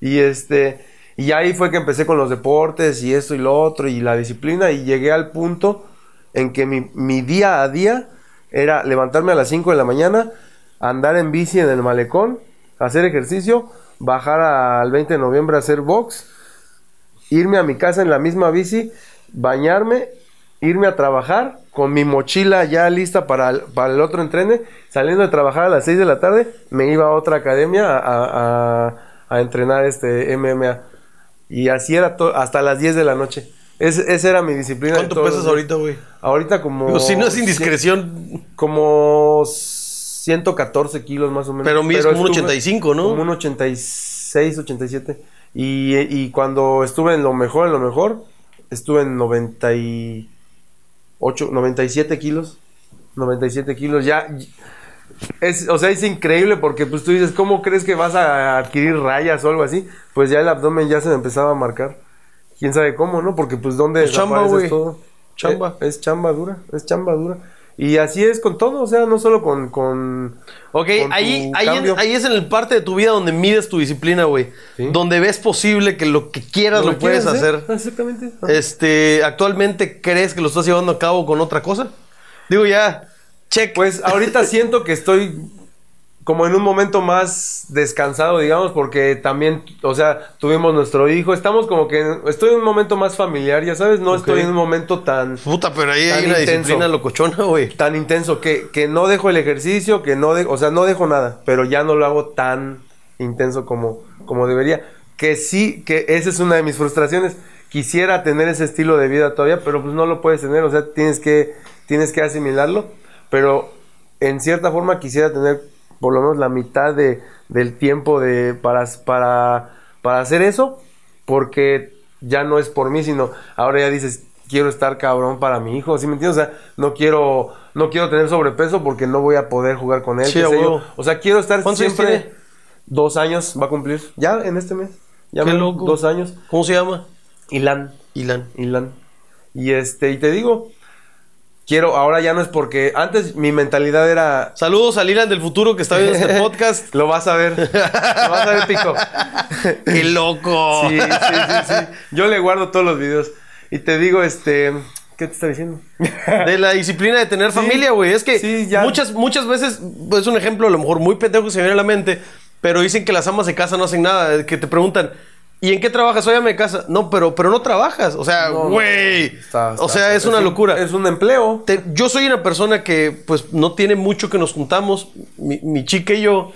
Y este, y ahí fue que empecé con los deportes y esto y lo otro y la disciplina y llegué al punto en que mi, mi día a día era levantarme a las 5 de la mañana, andar en bici en el malecón, hacer ejercicio, bajar al 20 de noviembre a hacer box, irme a mi casa en la misma bici, bañarme, irme a trabajar con mi mochila ya lista para el, otro entrene, saliendo de trabajar a las 6 de la tarde, me iba a otra academia a, entrenar este MMA. Y así era hasta las 10 de la noche. Es, esa era mi disciplina. ¿Cuánto pesas ahorita, güey? Ahorita como... si no es indiscreción. Como 114 kilos más o menos. Pero es como un 85, ¿no? Como un 86, 87. Y, y cuando estuve en lo mejor, en lo mejor, estuve en 98, 97 kilos. 97 kilos, ya. Es, o sea, es increíble porque pues tú dices, ¿cómo crees que vas a adquirir rayas o algo así? Pues ya el abdomen ya se me empezaba a marcar. ¿Quién sabe cómo, no? Porque pues dónde es chamba, todo. Chamba. es chamba dura, es chamba dura. Y así es con todo, o sea, no solo con... con ok, ahí, ahí, es en el parte de tu vida donde mides tu disciplina, güey. Donde ves posible que lo que quieras lo, puedes hacer. Exactamente. Este, ¿Actualmente crees que lo estás llevando a cabo con otra cosa? Digo, ya, check. Pues ahorita siento que estoy como en un momento más descansado, digamos, porque también, o sea, tuvimos nuestro hijo, estamos como que, estoy en un momento más familiar, ya sabes, no estoy en un momento tan... Puta, pero ahí hay una disciplina locochona, güey. Tan intenso, que, no dejo el ejercicio, que no, dejo... o sea, no dejo nada, pero ya no lo hago tan intenso como, como debería. Que sí, que esa es una de mis frustraciones. Quisiera tener ese estilo de vida todavía, pero pues no lo puedes tener, o sea, tienes que, tienes que asimilarlo, pero en cierta forma quisiera tener por lo menos la mitad del tiempo de, para, para, para hacer eso, porque ya no es por mí, sino ahora ya dices, quiero estar cabrón para mi hijo, ¿sí me entiendes? O sea, no quiero, no quiero tener sobrepeso porque no voy a poder jugar con él. Sí, O sea, quiero estar siempre tiene? dos años, va a cumplir, ya en este mes, ya qué loco. dos años. ¿Cómo se llama? Ilan. Ilan. Ilan. Y este, y te digo, quiero, ahora ya no es porque antes mi mentalidad era... Saludos a Lilan del futuro que está viendo este podcast. Lo vas a ver. Lo vas a ver, Pico. ¡Qué loco! Sí, sí, sí, sí. Yo le guardo todos los videos. Y te digo, este... ¿Qué te está diciendo? De la disciplina de tener familia, güey. Es que muchas, muchas veces, pues, es un ejemplo a lo mejor muy pendejo que se viene a la mente, pero dicen que las amas de casa no hacen nada. Que te preguntan, ¿Y en qué trabajas? Oye, me casa. No, pero, pero no trabajas. O sea, güey. o sea, es, una locura. es un empleo. yo soy una persona que, pues, no tiene mucho que nos juntamos, mi, chica y yo,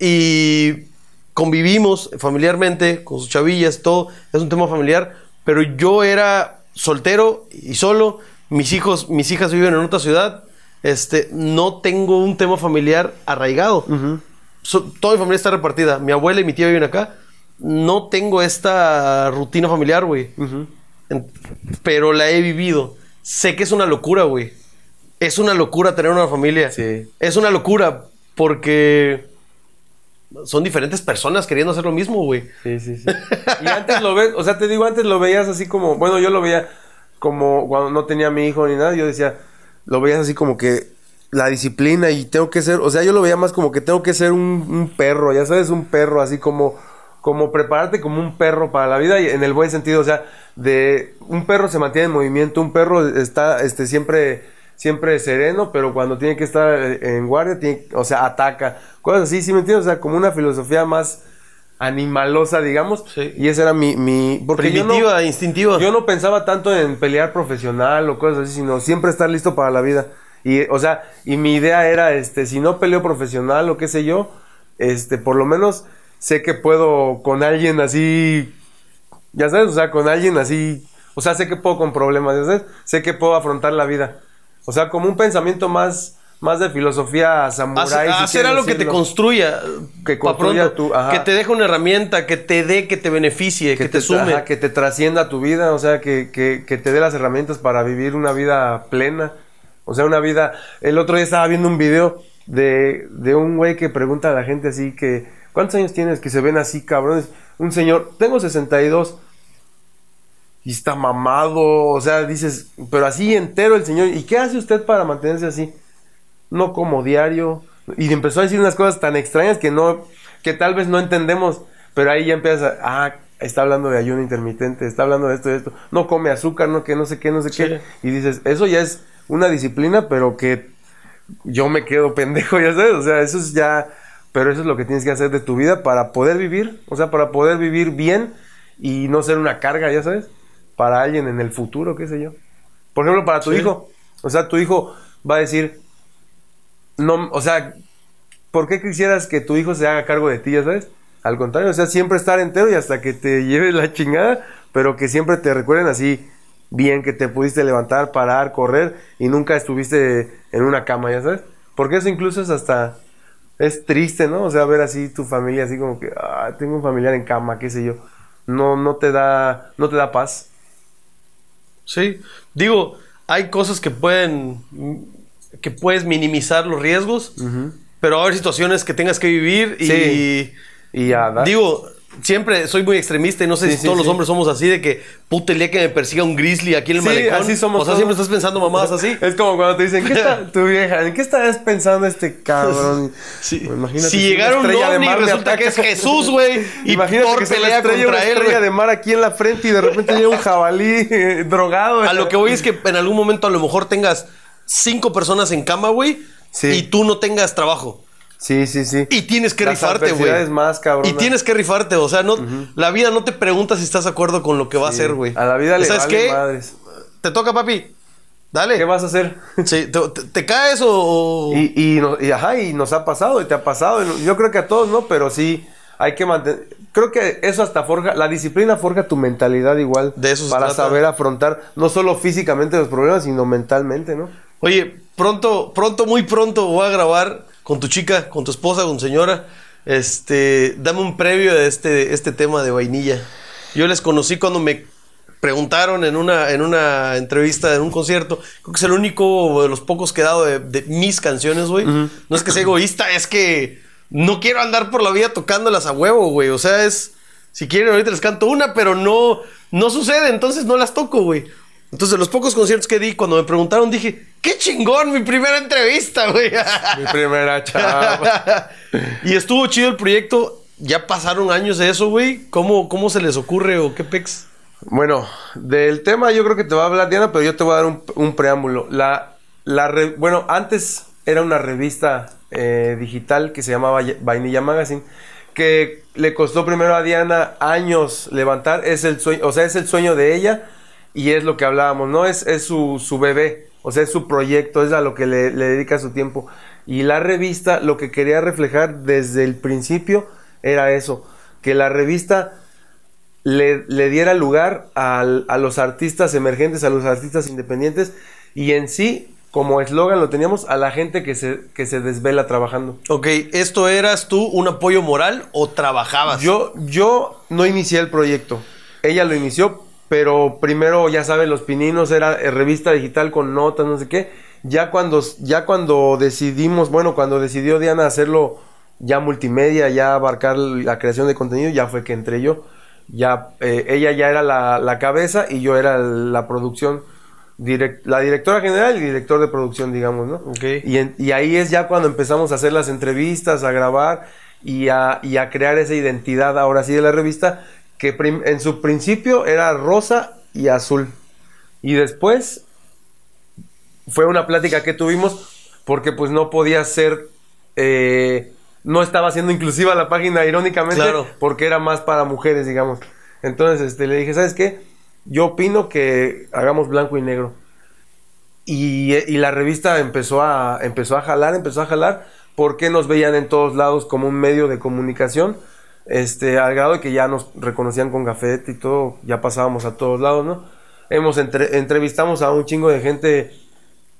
y convivimos familiarmente con sus chavillas, todo. Es un tema familiar. Pero yo era soltero y solo. Mis hijos, mis hijas viven en otra ciudad. Este, no tengo un tema familiar arraigado. Todo mi familia está repartida. Mi abuela y mi tía viven acá no tengo esta rutina familiar, güey. Pero la he vivido. Sé que es una locura, güey. Es una locura tener una familia. Sí. Es una locura porque son diferentes personas queriendo hacer lo mismo, güey. Sí, sí, sí. y antes lo ves, o sea, te digo, antes lo veías así como, bueno, yo lo veía como cuando no tenía mi hijo ni nada, yo decía, lo veías así como que la disciplina y tengo que ser, o sea, yo lo veía más como que tengo que ser un perro, ya sabes, un perro así como como prepararte como un perro para la vida y en el buen sentido, o sea, de un perro se mantiene en movimiento, un perro está este siempre siempre sereno, pero cuando tiene que estar eh, en guardia, o sea, ataca. Cosas así, ¿sí me entiendes? O sea, como una filosofía más animalosa, digamos. Y esa era mi... porque Primitiva, yo no, instintiva. Yo no pensaba tanto en pelear profesional o cosas así, sino siempre estar listo para la vida. Y, o sea, y mi idea era, este, si no peleo profesional o qué sé yo, este, por lo menos sé que puedo con alguien así, ya sabes, o sea, con alguien así, o sea, sé que puedo con problemas, ya sabes, sé que puedo afrontar la vida. O sea, como un pensamiento más, más de filosofía samurái. Hacer, hacer algo que te construya. Que construya Que te deje una herramienta, que te dé, que te beneficie, que, te, sume. que te trascienda tu vida, o sea, que, te dé las herramientas para vivir una vida plena. O sea, una vida... El otro día estaba viendo un video de, de un güey que pregunta a la gente así que ¿Cuántos años tienes que se ven así, cabrones? Un señor, tengo 62 y está mamado, o sea, dices, pero así entero el señor. ¿Y qué hace usted para mantenerse así? No como diario. Y empezó a decir unas cosas tan extrañas que no, que tal vez no entendemos, pero ahí ya empieza... ah, está hablando de ayuno intermitente, está hablando de esto y de esto, no come azúcar, no que no sé qué, no sé qué. Y dices, eso ya es una disciplina, pero que yo me quedo pendejo, ya sabes, o sea, eso es ya pero eso es lo que tienes que hacer de tu vida para poder vivir, o sea, para poder vivir bien y no ser una carga, ya sabes, para alguien en el futuro, qué sé yo. Por ejemplo, para tu hijo, o sea, tu hijo va a decir, no, o sea, ¿por qué quisieras que tu hijo se haga cargo de ti, ya sabes? Al contrario, o sea, siempre estar entero y hasta que te lleves la chingada, pero que siempre te recuerden así bien que te pudiste levantar, parar, correr y nunca estuviste en una cama, ya sabes. Porque eso incluso es hasta es triste, ¿no? O sea, ver así tu familia, así como que, ah, tengo un familiar en cama, qué sé yo. No, no te da, no te da paz. Sí, digo, hay cosas que pueden, que puedes minimizar los riesgos, pero haber situaciones que tengas que vivir y... Y ya, Digo, siempre soy muy extremista y no sé si todos los hombres somos así de que puta el que me persiga un grizzly aquí en el malecón. Así somos o sea, siempre estás pensando mamadas así. Es como cuando te dicen, ¿qué está, tu vieja, ¿en qué estabas pensando este cabrón? Sí. Pues imagínate si llegara un ovni resulta que es Jesús, güey, imagínate que se contra una él, de mar aquí en la frente y de repente llega un jabalí eh, drogado. A este. lo que voy es que en algún momento a lo mejor tengas cinco personas en cama, güey, y tú no tengas trabajo. Sí, sí, sí. Y tienes que rifarte, güey. más, Y tienes que rifarte, o sea, no, la vida no te pregunta si estás de acuerdo con lo que va a hacer, güey. A la vida le ¿Sabes qué? Te toca, papi. Dale. ¿Qué vas a hacer? Sí, ¿te, caes o...? Y, ajá, y nos ha pasado, y te ha pasado. Yo creo que a todos, ¿no? Pero sí hay que mantener. Creo que eso hasta forja, la disciplina forja tu mentalidad igual. De eso se Para saber afrontar no solo físicamente los problemas, sino mentalmente, ¿no? Oye, pronto, pronto, muy pronto voy a grabar con tu chica, con tu esposa, con señora. Este, dame un previo de este, este tema de vainilla. Yo les conocí cuando me preguntaron en una, en una entrevista, en un concierto. Creo que es el único de los pocos que he dado de, mis canciones, güey. No es que sea egoísta, es que no quiero andar por la vida tocándolas a huevo, güey. O sea, es. Si quieren, ahorita les canto una, pero no, no sucede, entonces no las toco, güey. Entonces, los pocos conciertos que di, cuando me preguntaron, dije, Qué chingón, mi primera entrevista, güey. Mi primera y estuvo chido el proyecto. Ya pasaron años de eso, güey. ¿Cómo, se les ocurre o qué pex? Bueno, del tema yo creo que te va a hablar Diana, pero yo te voy a dar un, preámbulo. La, la bueno, antes era una revista eh, digital que se llamaba Vainilla Magazine, que le costó primero a Diana años levantar. Es el sueño, o sea, es el sueño de ella y es lo que hablábamos, ¿no? Es, es su, su bebé o sea, es su proyecto, es a lo que le, dedica su tiempo. Y la revista lo que quería reflejar desde el principio era eso, que la revista le, diera lugar a los artistas emergentes, a los artistas independientes y en sí, como eslogan lo teníamos, a la gente que se, se desvela trabajando. Ok, ¿esto eras tú un apoyo moral o trabajabas? Yo, yo no inicié el proyecto, ella lo inició, pero primero, ya saben, los pininos era eh, revista digital con notas, no sé qué. Ya cuando, ya cuando decidimos, bueno, cuando decidió Diana hacerlo ya multimedia, ya abarcar la creación de contenido, ya fue que entre yo. Ya, eh, ella ya era la, cabeza y yo era la producción, la directora general y director de producción, digamos, ¿no? Y, y, ahí es ya cuando empezamos a hacer las entrevistas, a grabar y a, y a crear esa identidad ahora sí de la revista que en su principio era rosa y azul. Y después fue una plática que tuvimos porque pues no podía ser... Eh, no estaba siendo inclusiva la página, irónicamente, porque era más para mujeres, digamos. Entonces este, le dije, ¿sabes qué? Yo opino que hagamos blanco y negro. Y, la revista empezó a, empezó a jalar, empezó a jalar, porque nos veían en todos lados como un medio de comunicación este, al grado de que ya nos reconocían con gafete y todo, ya pasábamos a todos lados, ¿no? Hemos entrevistamos a un chingo de gente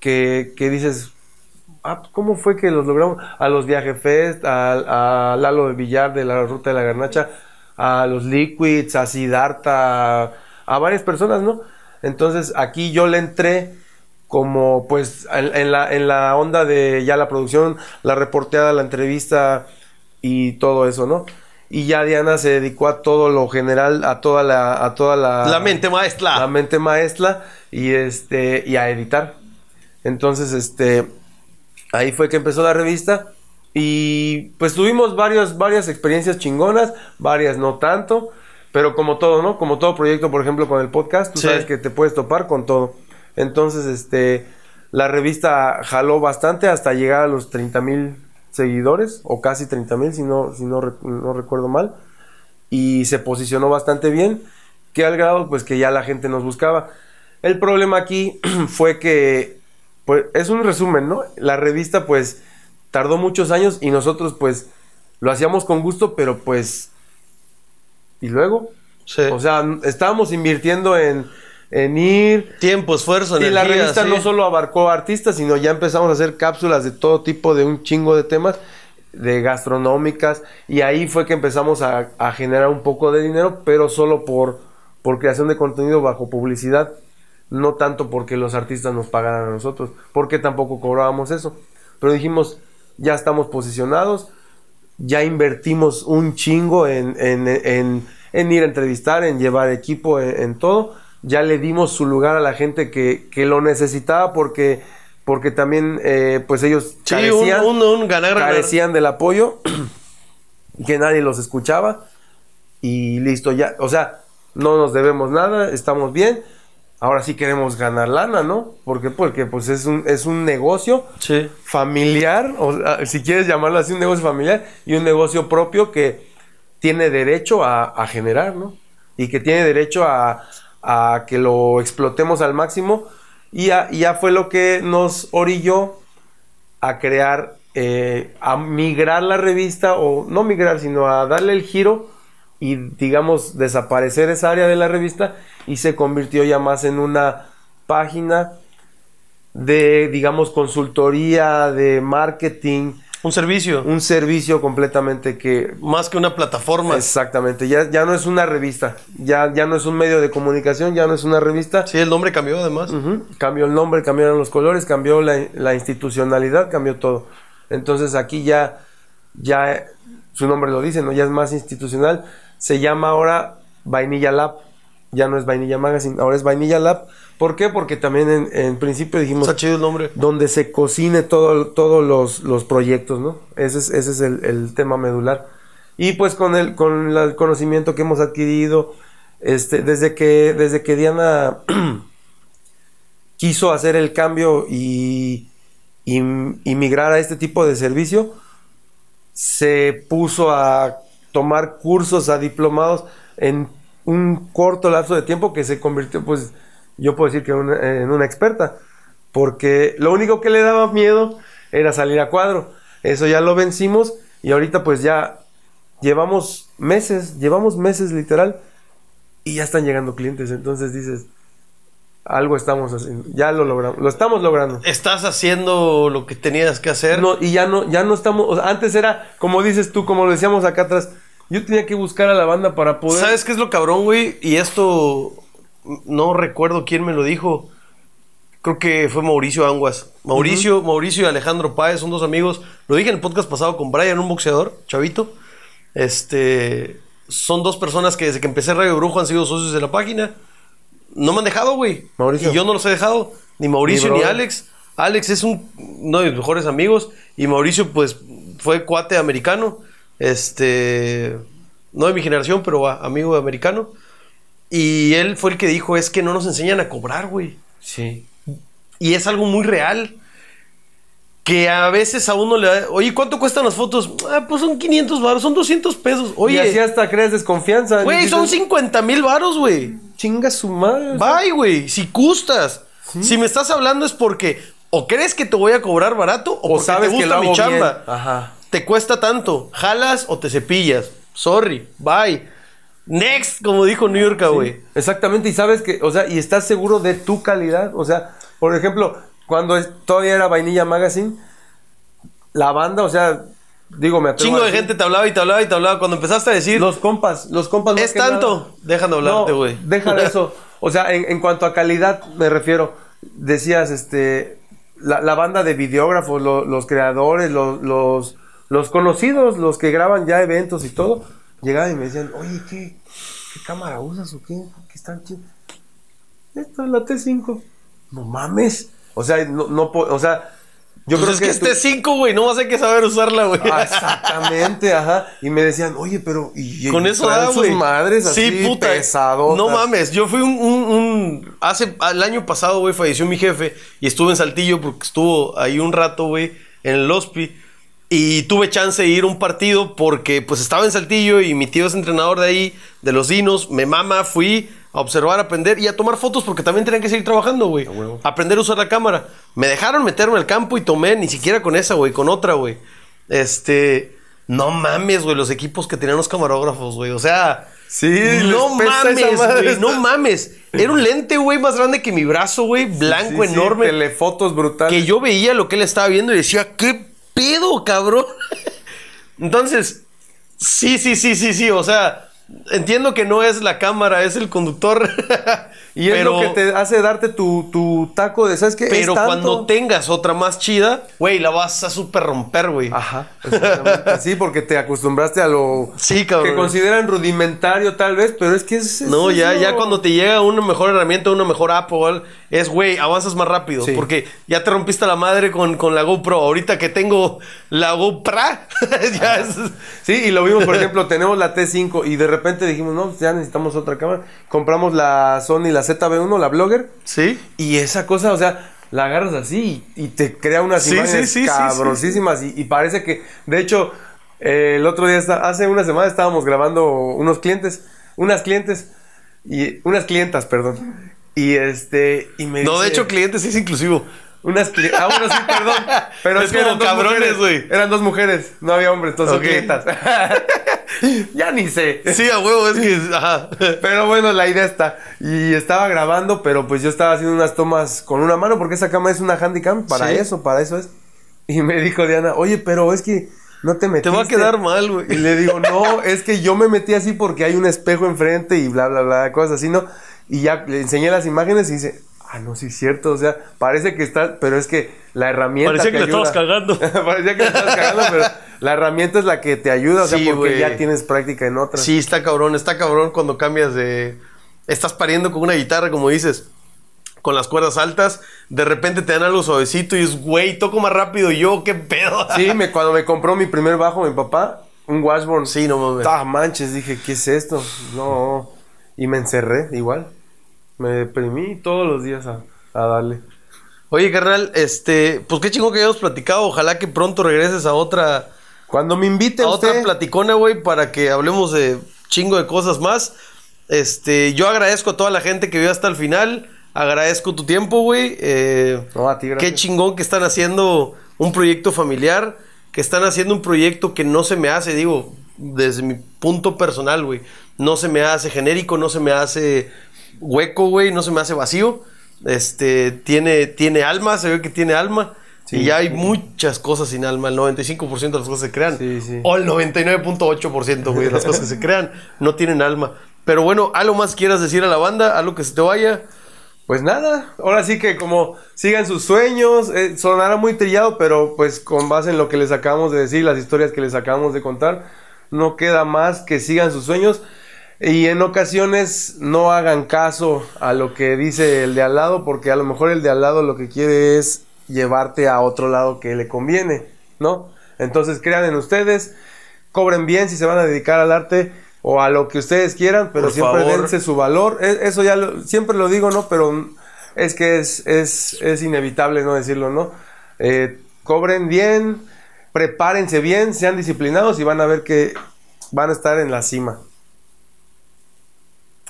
que, dices, ah, pues, ¿cómo fue que los logramos? A los Viaje Fest, a, a Lalo de Villar de la Ruta de la Garnacha, a los Liquids, a Sidarta, a, varias personas, ¿no? Entonces aquí yo le entré como pues la, en la onda de ya la producción, la reporteada, la entrevista y todo eso, ¿no? y ya Diana se dedicó a todo lo general, a toda la, a toda la, mente maestra, la mente maestra y este y a editar. Entonces, este, ahí fue que empezó la revista y pues tuvimos varias, varias experiencias chingonas, varias no tanto, pero como todo, ¿no? Como todo proyecto, por ejemplo, con el podcast, tú sabes que te puedes topar con todo. Entonces, este, la revista jaló bastante hasta llegar a los 30 mil seguidores, o casi 30 mil, si, no, si no, recuerdo mal, y se posicionó bastante bien, que al grado pues que ya la gente nos buscaba. El problema aquí fue que, pues es un resumen, ¿no? La revista pues tardó muchos años y nosotros pues lo hacíamos con gusto, pero pues... ¿Y luego? O sea, estábamos invirtiendo en en ir. Tiempo, esfuerzo, energía. Y la revista no solo abarcó artistas, sino ya empezamos a hacer cápsulas de todo tipo, de un chingo de temas, de gastronómicas. Y ahí fue que empezamos a, generar un poco de dinero, pero solo por, por creación de contenido bajo publicidad. No tanto porque los artistas nos pagaran a nosotros, porque tampoco cobrábamos eso. Pero dijimos, ya estamos posicionados, ya invertimos un chingo en, en, en ir a entrevistar, en llevar equipo, en todo ya le dimos su lugar a la gente que, lo necesitaba porque, porque también eh, pues ellos carecían, del apoyo, que nadie los escuchaba y listo, ya, o sea, no nos debemos nada, estamos bien. Ahora sí queremos ganar lana, ¿no? porque Porque pues es un, es un negocio familiar, si quieres llamarlo así, un negocio familiar y un negocio propio que tiene derecho a, a generar, ¿no? Y que tiene derecho a, a que lo explotemos al máximo. Y, ya fue lo que nos orilló a crear, eh, a migrar la revista, o no migrar, sino a darle el giro y, digamos, desaparecer esa área de la revista y se convirtió ya más en una página de, digamos, consultoría, de marketing, un servicio. Un servicio completamente que... Más que una plataforma. Exactamente, ya, ya no es una revista, ya, ya no es un medio de comunicación, ya no es una revista. Sí, el nombre cambió además. Cambió el nombre, cambiaron los colores, cambió la, institucionalidad, cambió todo. Entonces aquí ya, ya, eh, su nombre lo dice, ¿no? Ya es más institucional. Se llama ahora Vainilla Lab, ya no es Vainilla Magazine, ahora es Vainilla Lab ¿Por qué? Porque también en, principio dijimos... el nombre. Donde se cocine todo, todos los, proyectos, ¿no? Ese es, el, tema medular. Y pues con el, con el conocimiento que hemos adquirido, este, desde, que, desde que Diana quiso hacer el cambio y, y, y migrar a este tipo de servicio, se puso a tomar cursos, a diplomados en un corto lapso de tiempo que se convirtió pues yo puedo decir que en una experta, porque lo único que le daba miedo era salir a cuadro. Eso ya lo vencimos y ahorita pues ya llevamos meses, llevamos meses literal y ya están llegando clientes. Entonces dices, algo estamos haciendo, ya lo logramos, lo estamos logrando. Estás haciendo lo que tenías que hacer. No, y ya no, ya no estamos, antes era, como dices tú, como lo decíamos acá atrás, yo tenía que buscar a la banda para poder. ¿Sabes qué es lo cabrón, güey? Y esto no recuerdo quién me lo dijo. Creo que fue Mauricio Anguas. Mauricio, Mauricio y Alejandro Páez son dos amigos. Lo dije en el podcast pasado con Brian, un boxeador, chavito. Este, son dos personas que desde que empecé Radio Brujo han sido socios de la página. No me han dejado, güey. Y yo no los he dejado. Ni Mauricio ni, Alex. Alex es un, uno de mis mejores amigos. Y Mauricio, pues, fue cuate americano. Este, no de mi generación, pero amigo americano. Y él fue el que dijo, es que no nos enseñan a cobrar, güey. Sí. Y es algo muy real. Que a veces a uno le da, oye, ¿cuánto cuestan las fotos? Ah, pues son 500 varos, son 200 pesos. Oye, y así hasta creas desconfianza. Güey, son 50 mil varos, güey. Chinga su madre. Bye, güey, si gustas. Si me estás hablando es porque o crees que te voy a cobrar barato o, porque sabes te gusta que mi chamba. Ajá. Te cuesta tanto, jalas o te cepillas. Sorry, bye. Next, como dijo New York, güey. exactamente, y sabes que, o sea, y estás seguro de tu calidad. O sea, por ejemplo, cuando todavía era Vainilla Magazine, la banda, o sea, digo, me atrevo Chingo de gente te hablaba y te hablaba y te hablaba. Cuando empezaste a decir. Los compas, los compas. Es tanto. Dejan de hablarte, güey. No, deja de eso. O sea, en, cuanto a calidad, me refiero. Decías, este. La, banda de videógrafos, los creadores, los, los, los conocidos, los que graban ya eventos y todo llegaban y me decían, oye, ¿qué, ¿Qué cámara usas o qué? ¿Qué están chidos? Esta es la T5. No mames. O sea, no, no o sea, yo pues creo es que, es t 5, güey, no vas a que saber usarla, güey. Ah, exactamente, ajá. Y me decían, oye, pero. Y, Con eso madres así, sí, puta. No mames, yo fui un, hace. El año pasado, güey, falleció mi jefe y estuve en Saltillo porque estuvo ahí un rato, güey, en el hospital. Y tuve chance de ir a un partido porque pues estaba en Saltillo y mi tío es entrenador de ahí, de los dinos, me mama, fui a observar, a aprender y a tomar fotos porque también tenían que seguir trabajando, güey. Aprender a usar la cámara. Me dejaron meterme al campo y tomé, ni siquiera con esa, güey, con otra, güey. Este, no mames, güey, los equipos que tenían los camarógrafos, güey. O sea, sí, no mames, güey, no mames. Era un lente, güey, más grande que mi brazo, güey, blanco sí, sí, enorme. Telefotos brutales. Que yo veía lo que él estaba viendo y decía, "¿Qué pedo, cabrón? Entonces, sí, sí, sí, sí, sí, o sea, entiendo que no es la cámara, es el conductor. y es lo que te hace darte tu, taco de, ¿sabes qué? Pero cuando tengas otra más chida, güey, la vas a super romper, güey. Ajá. sí, porque te acostumbraste a lo que consideran rudimentario tal vez, pero es que es... no, ya, ya cuando te llega una mejor herramienta, una mejor app o algo, es, güey, avanzas más rápido. Porque ya te rompiste la madre con, con, la GoPro. Ahorita que tengo la GoPro, ya es... Sí, y lo vimos, por ejemplo, tenemos la T5 y de repente dijimos, no, ya necesitamos otra cámara. Compramos la Sony, la ZB1, la Blogger. Sí. Y esa cosa, o sea, la agarras así y, te crea unas imágenes cabrosísimas. Y, parece que, de hecho... Eh, el otro día, hace una semana estábamos grabando unos clientes, unas clientes, y unas clientas, perdón. Y este, y me No, de hecho, clientes es inclusivo. Unas Ah, bueno, sí, perdón. Pero es, como cabrones, güey. Eran dos mujeres, no había hombres, entonces okay. ya ni sé. Sí, a huevo, es que. Pero bueno, la idea está. Y estaba grabando, pero pues yo estaba haciendo unas tomas con una mano, porque esa cama es una handicam para eso, para eso es. Y me dijo Diana, oye, pero es que no te metiste. Te va a quedar mal, güey. Y le digo, no, es que yo me metí así porque hay un espejo enfrente y bla, bla, bla, cosas así, ¿no? Y ya le enseñé las imágenes y dice, ah, no, sí es cierto, o sea, parece que está, pero es que la herramienta... Parecía que, le estabas cagando. parecía que le estabas cagando, pero la herramienta es la que te ayuda, o sea, porque ya tienes práctica en otras. Sí, está cabrón, está cabrón cuando cambias de... Estás pariendo con una guitarra, como dices, con las cuerdas altas, de repente te dan algo suavecito y es, güey, toco más rápido yo, qué pedo. sí, cuando me compró mi primer bajo mi papá, un Washburn. Sí, no mames. Ah, manches, dije, ¿qué es esto? No. Y me encerré igual me deprimí todos los días a, darle. Oye, carnal, este, pues qué chingo que hayamos platicado. Ojalá que pronto regreses a otra. Cuando me invite a otra platicona, güey, para que hablemos de chingo de cosas más. Este, yo agradezco a toda la gente que vio hasta el final. Agradezco tu tiempo, güey. Eh, no, a ti, gracias. Qué chingón que están haciendo un proyecto familiar, que están haciendo un proyecto que no se me hace, digo, desde mi punto personal, güey. No se me hace genérico, no se me hace hueco, güey, no se me hace vacío. Este, tiene, tiene alma, se ve que tiene alma. y ya hay muchas cosas sin alma. El 95% de las cosas se crean. o el 99.8% de las cosas que se crean no tienen alma. Pero bueno, a lo más quieras decir a la banda? a lo que se te vaya? Pues nada, ahora sí que como sigan sus sueños, eh, sonará muy trillado, pero pues con base en lo que les acabamos de decir, las historias que les acabamos de contar, no queda más que sigan sus sueños. Y en ocasiones no hagan caso a lo que dice el de al lado, porque a lo mejor el de al lado lo que quiere es llevarte a otro lado que le conviene, ¿no? Entonces crean en ustedes, cobren bien si se van a dedicar al arte o a lo que ustedes quieran, pero siempre dense su valor. E, eso ya lo, siempre lo digo, ¿no? Pero es que es, es, inevitable no decirlo, ¿no? Eh, cobren bien, prepárense bien, sean disciplinados y van a ver que van a estar en la cima.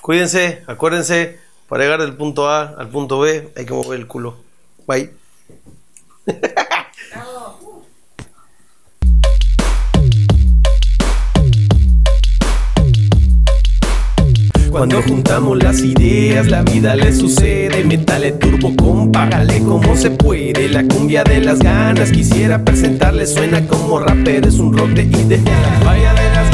Cuídense, acuérdense, para llegar del punto A al punto B hay que mover el culo. Bye. Cuando juntamos las ideas, la vida le sucede. Metale turbo, compágale como se puede. La cumbia de las ganas quisiera presentarle. Suena como rapero, es un rock de ideas. Vaya de las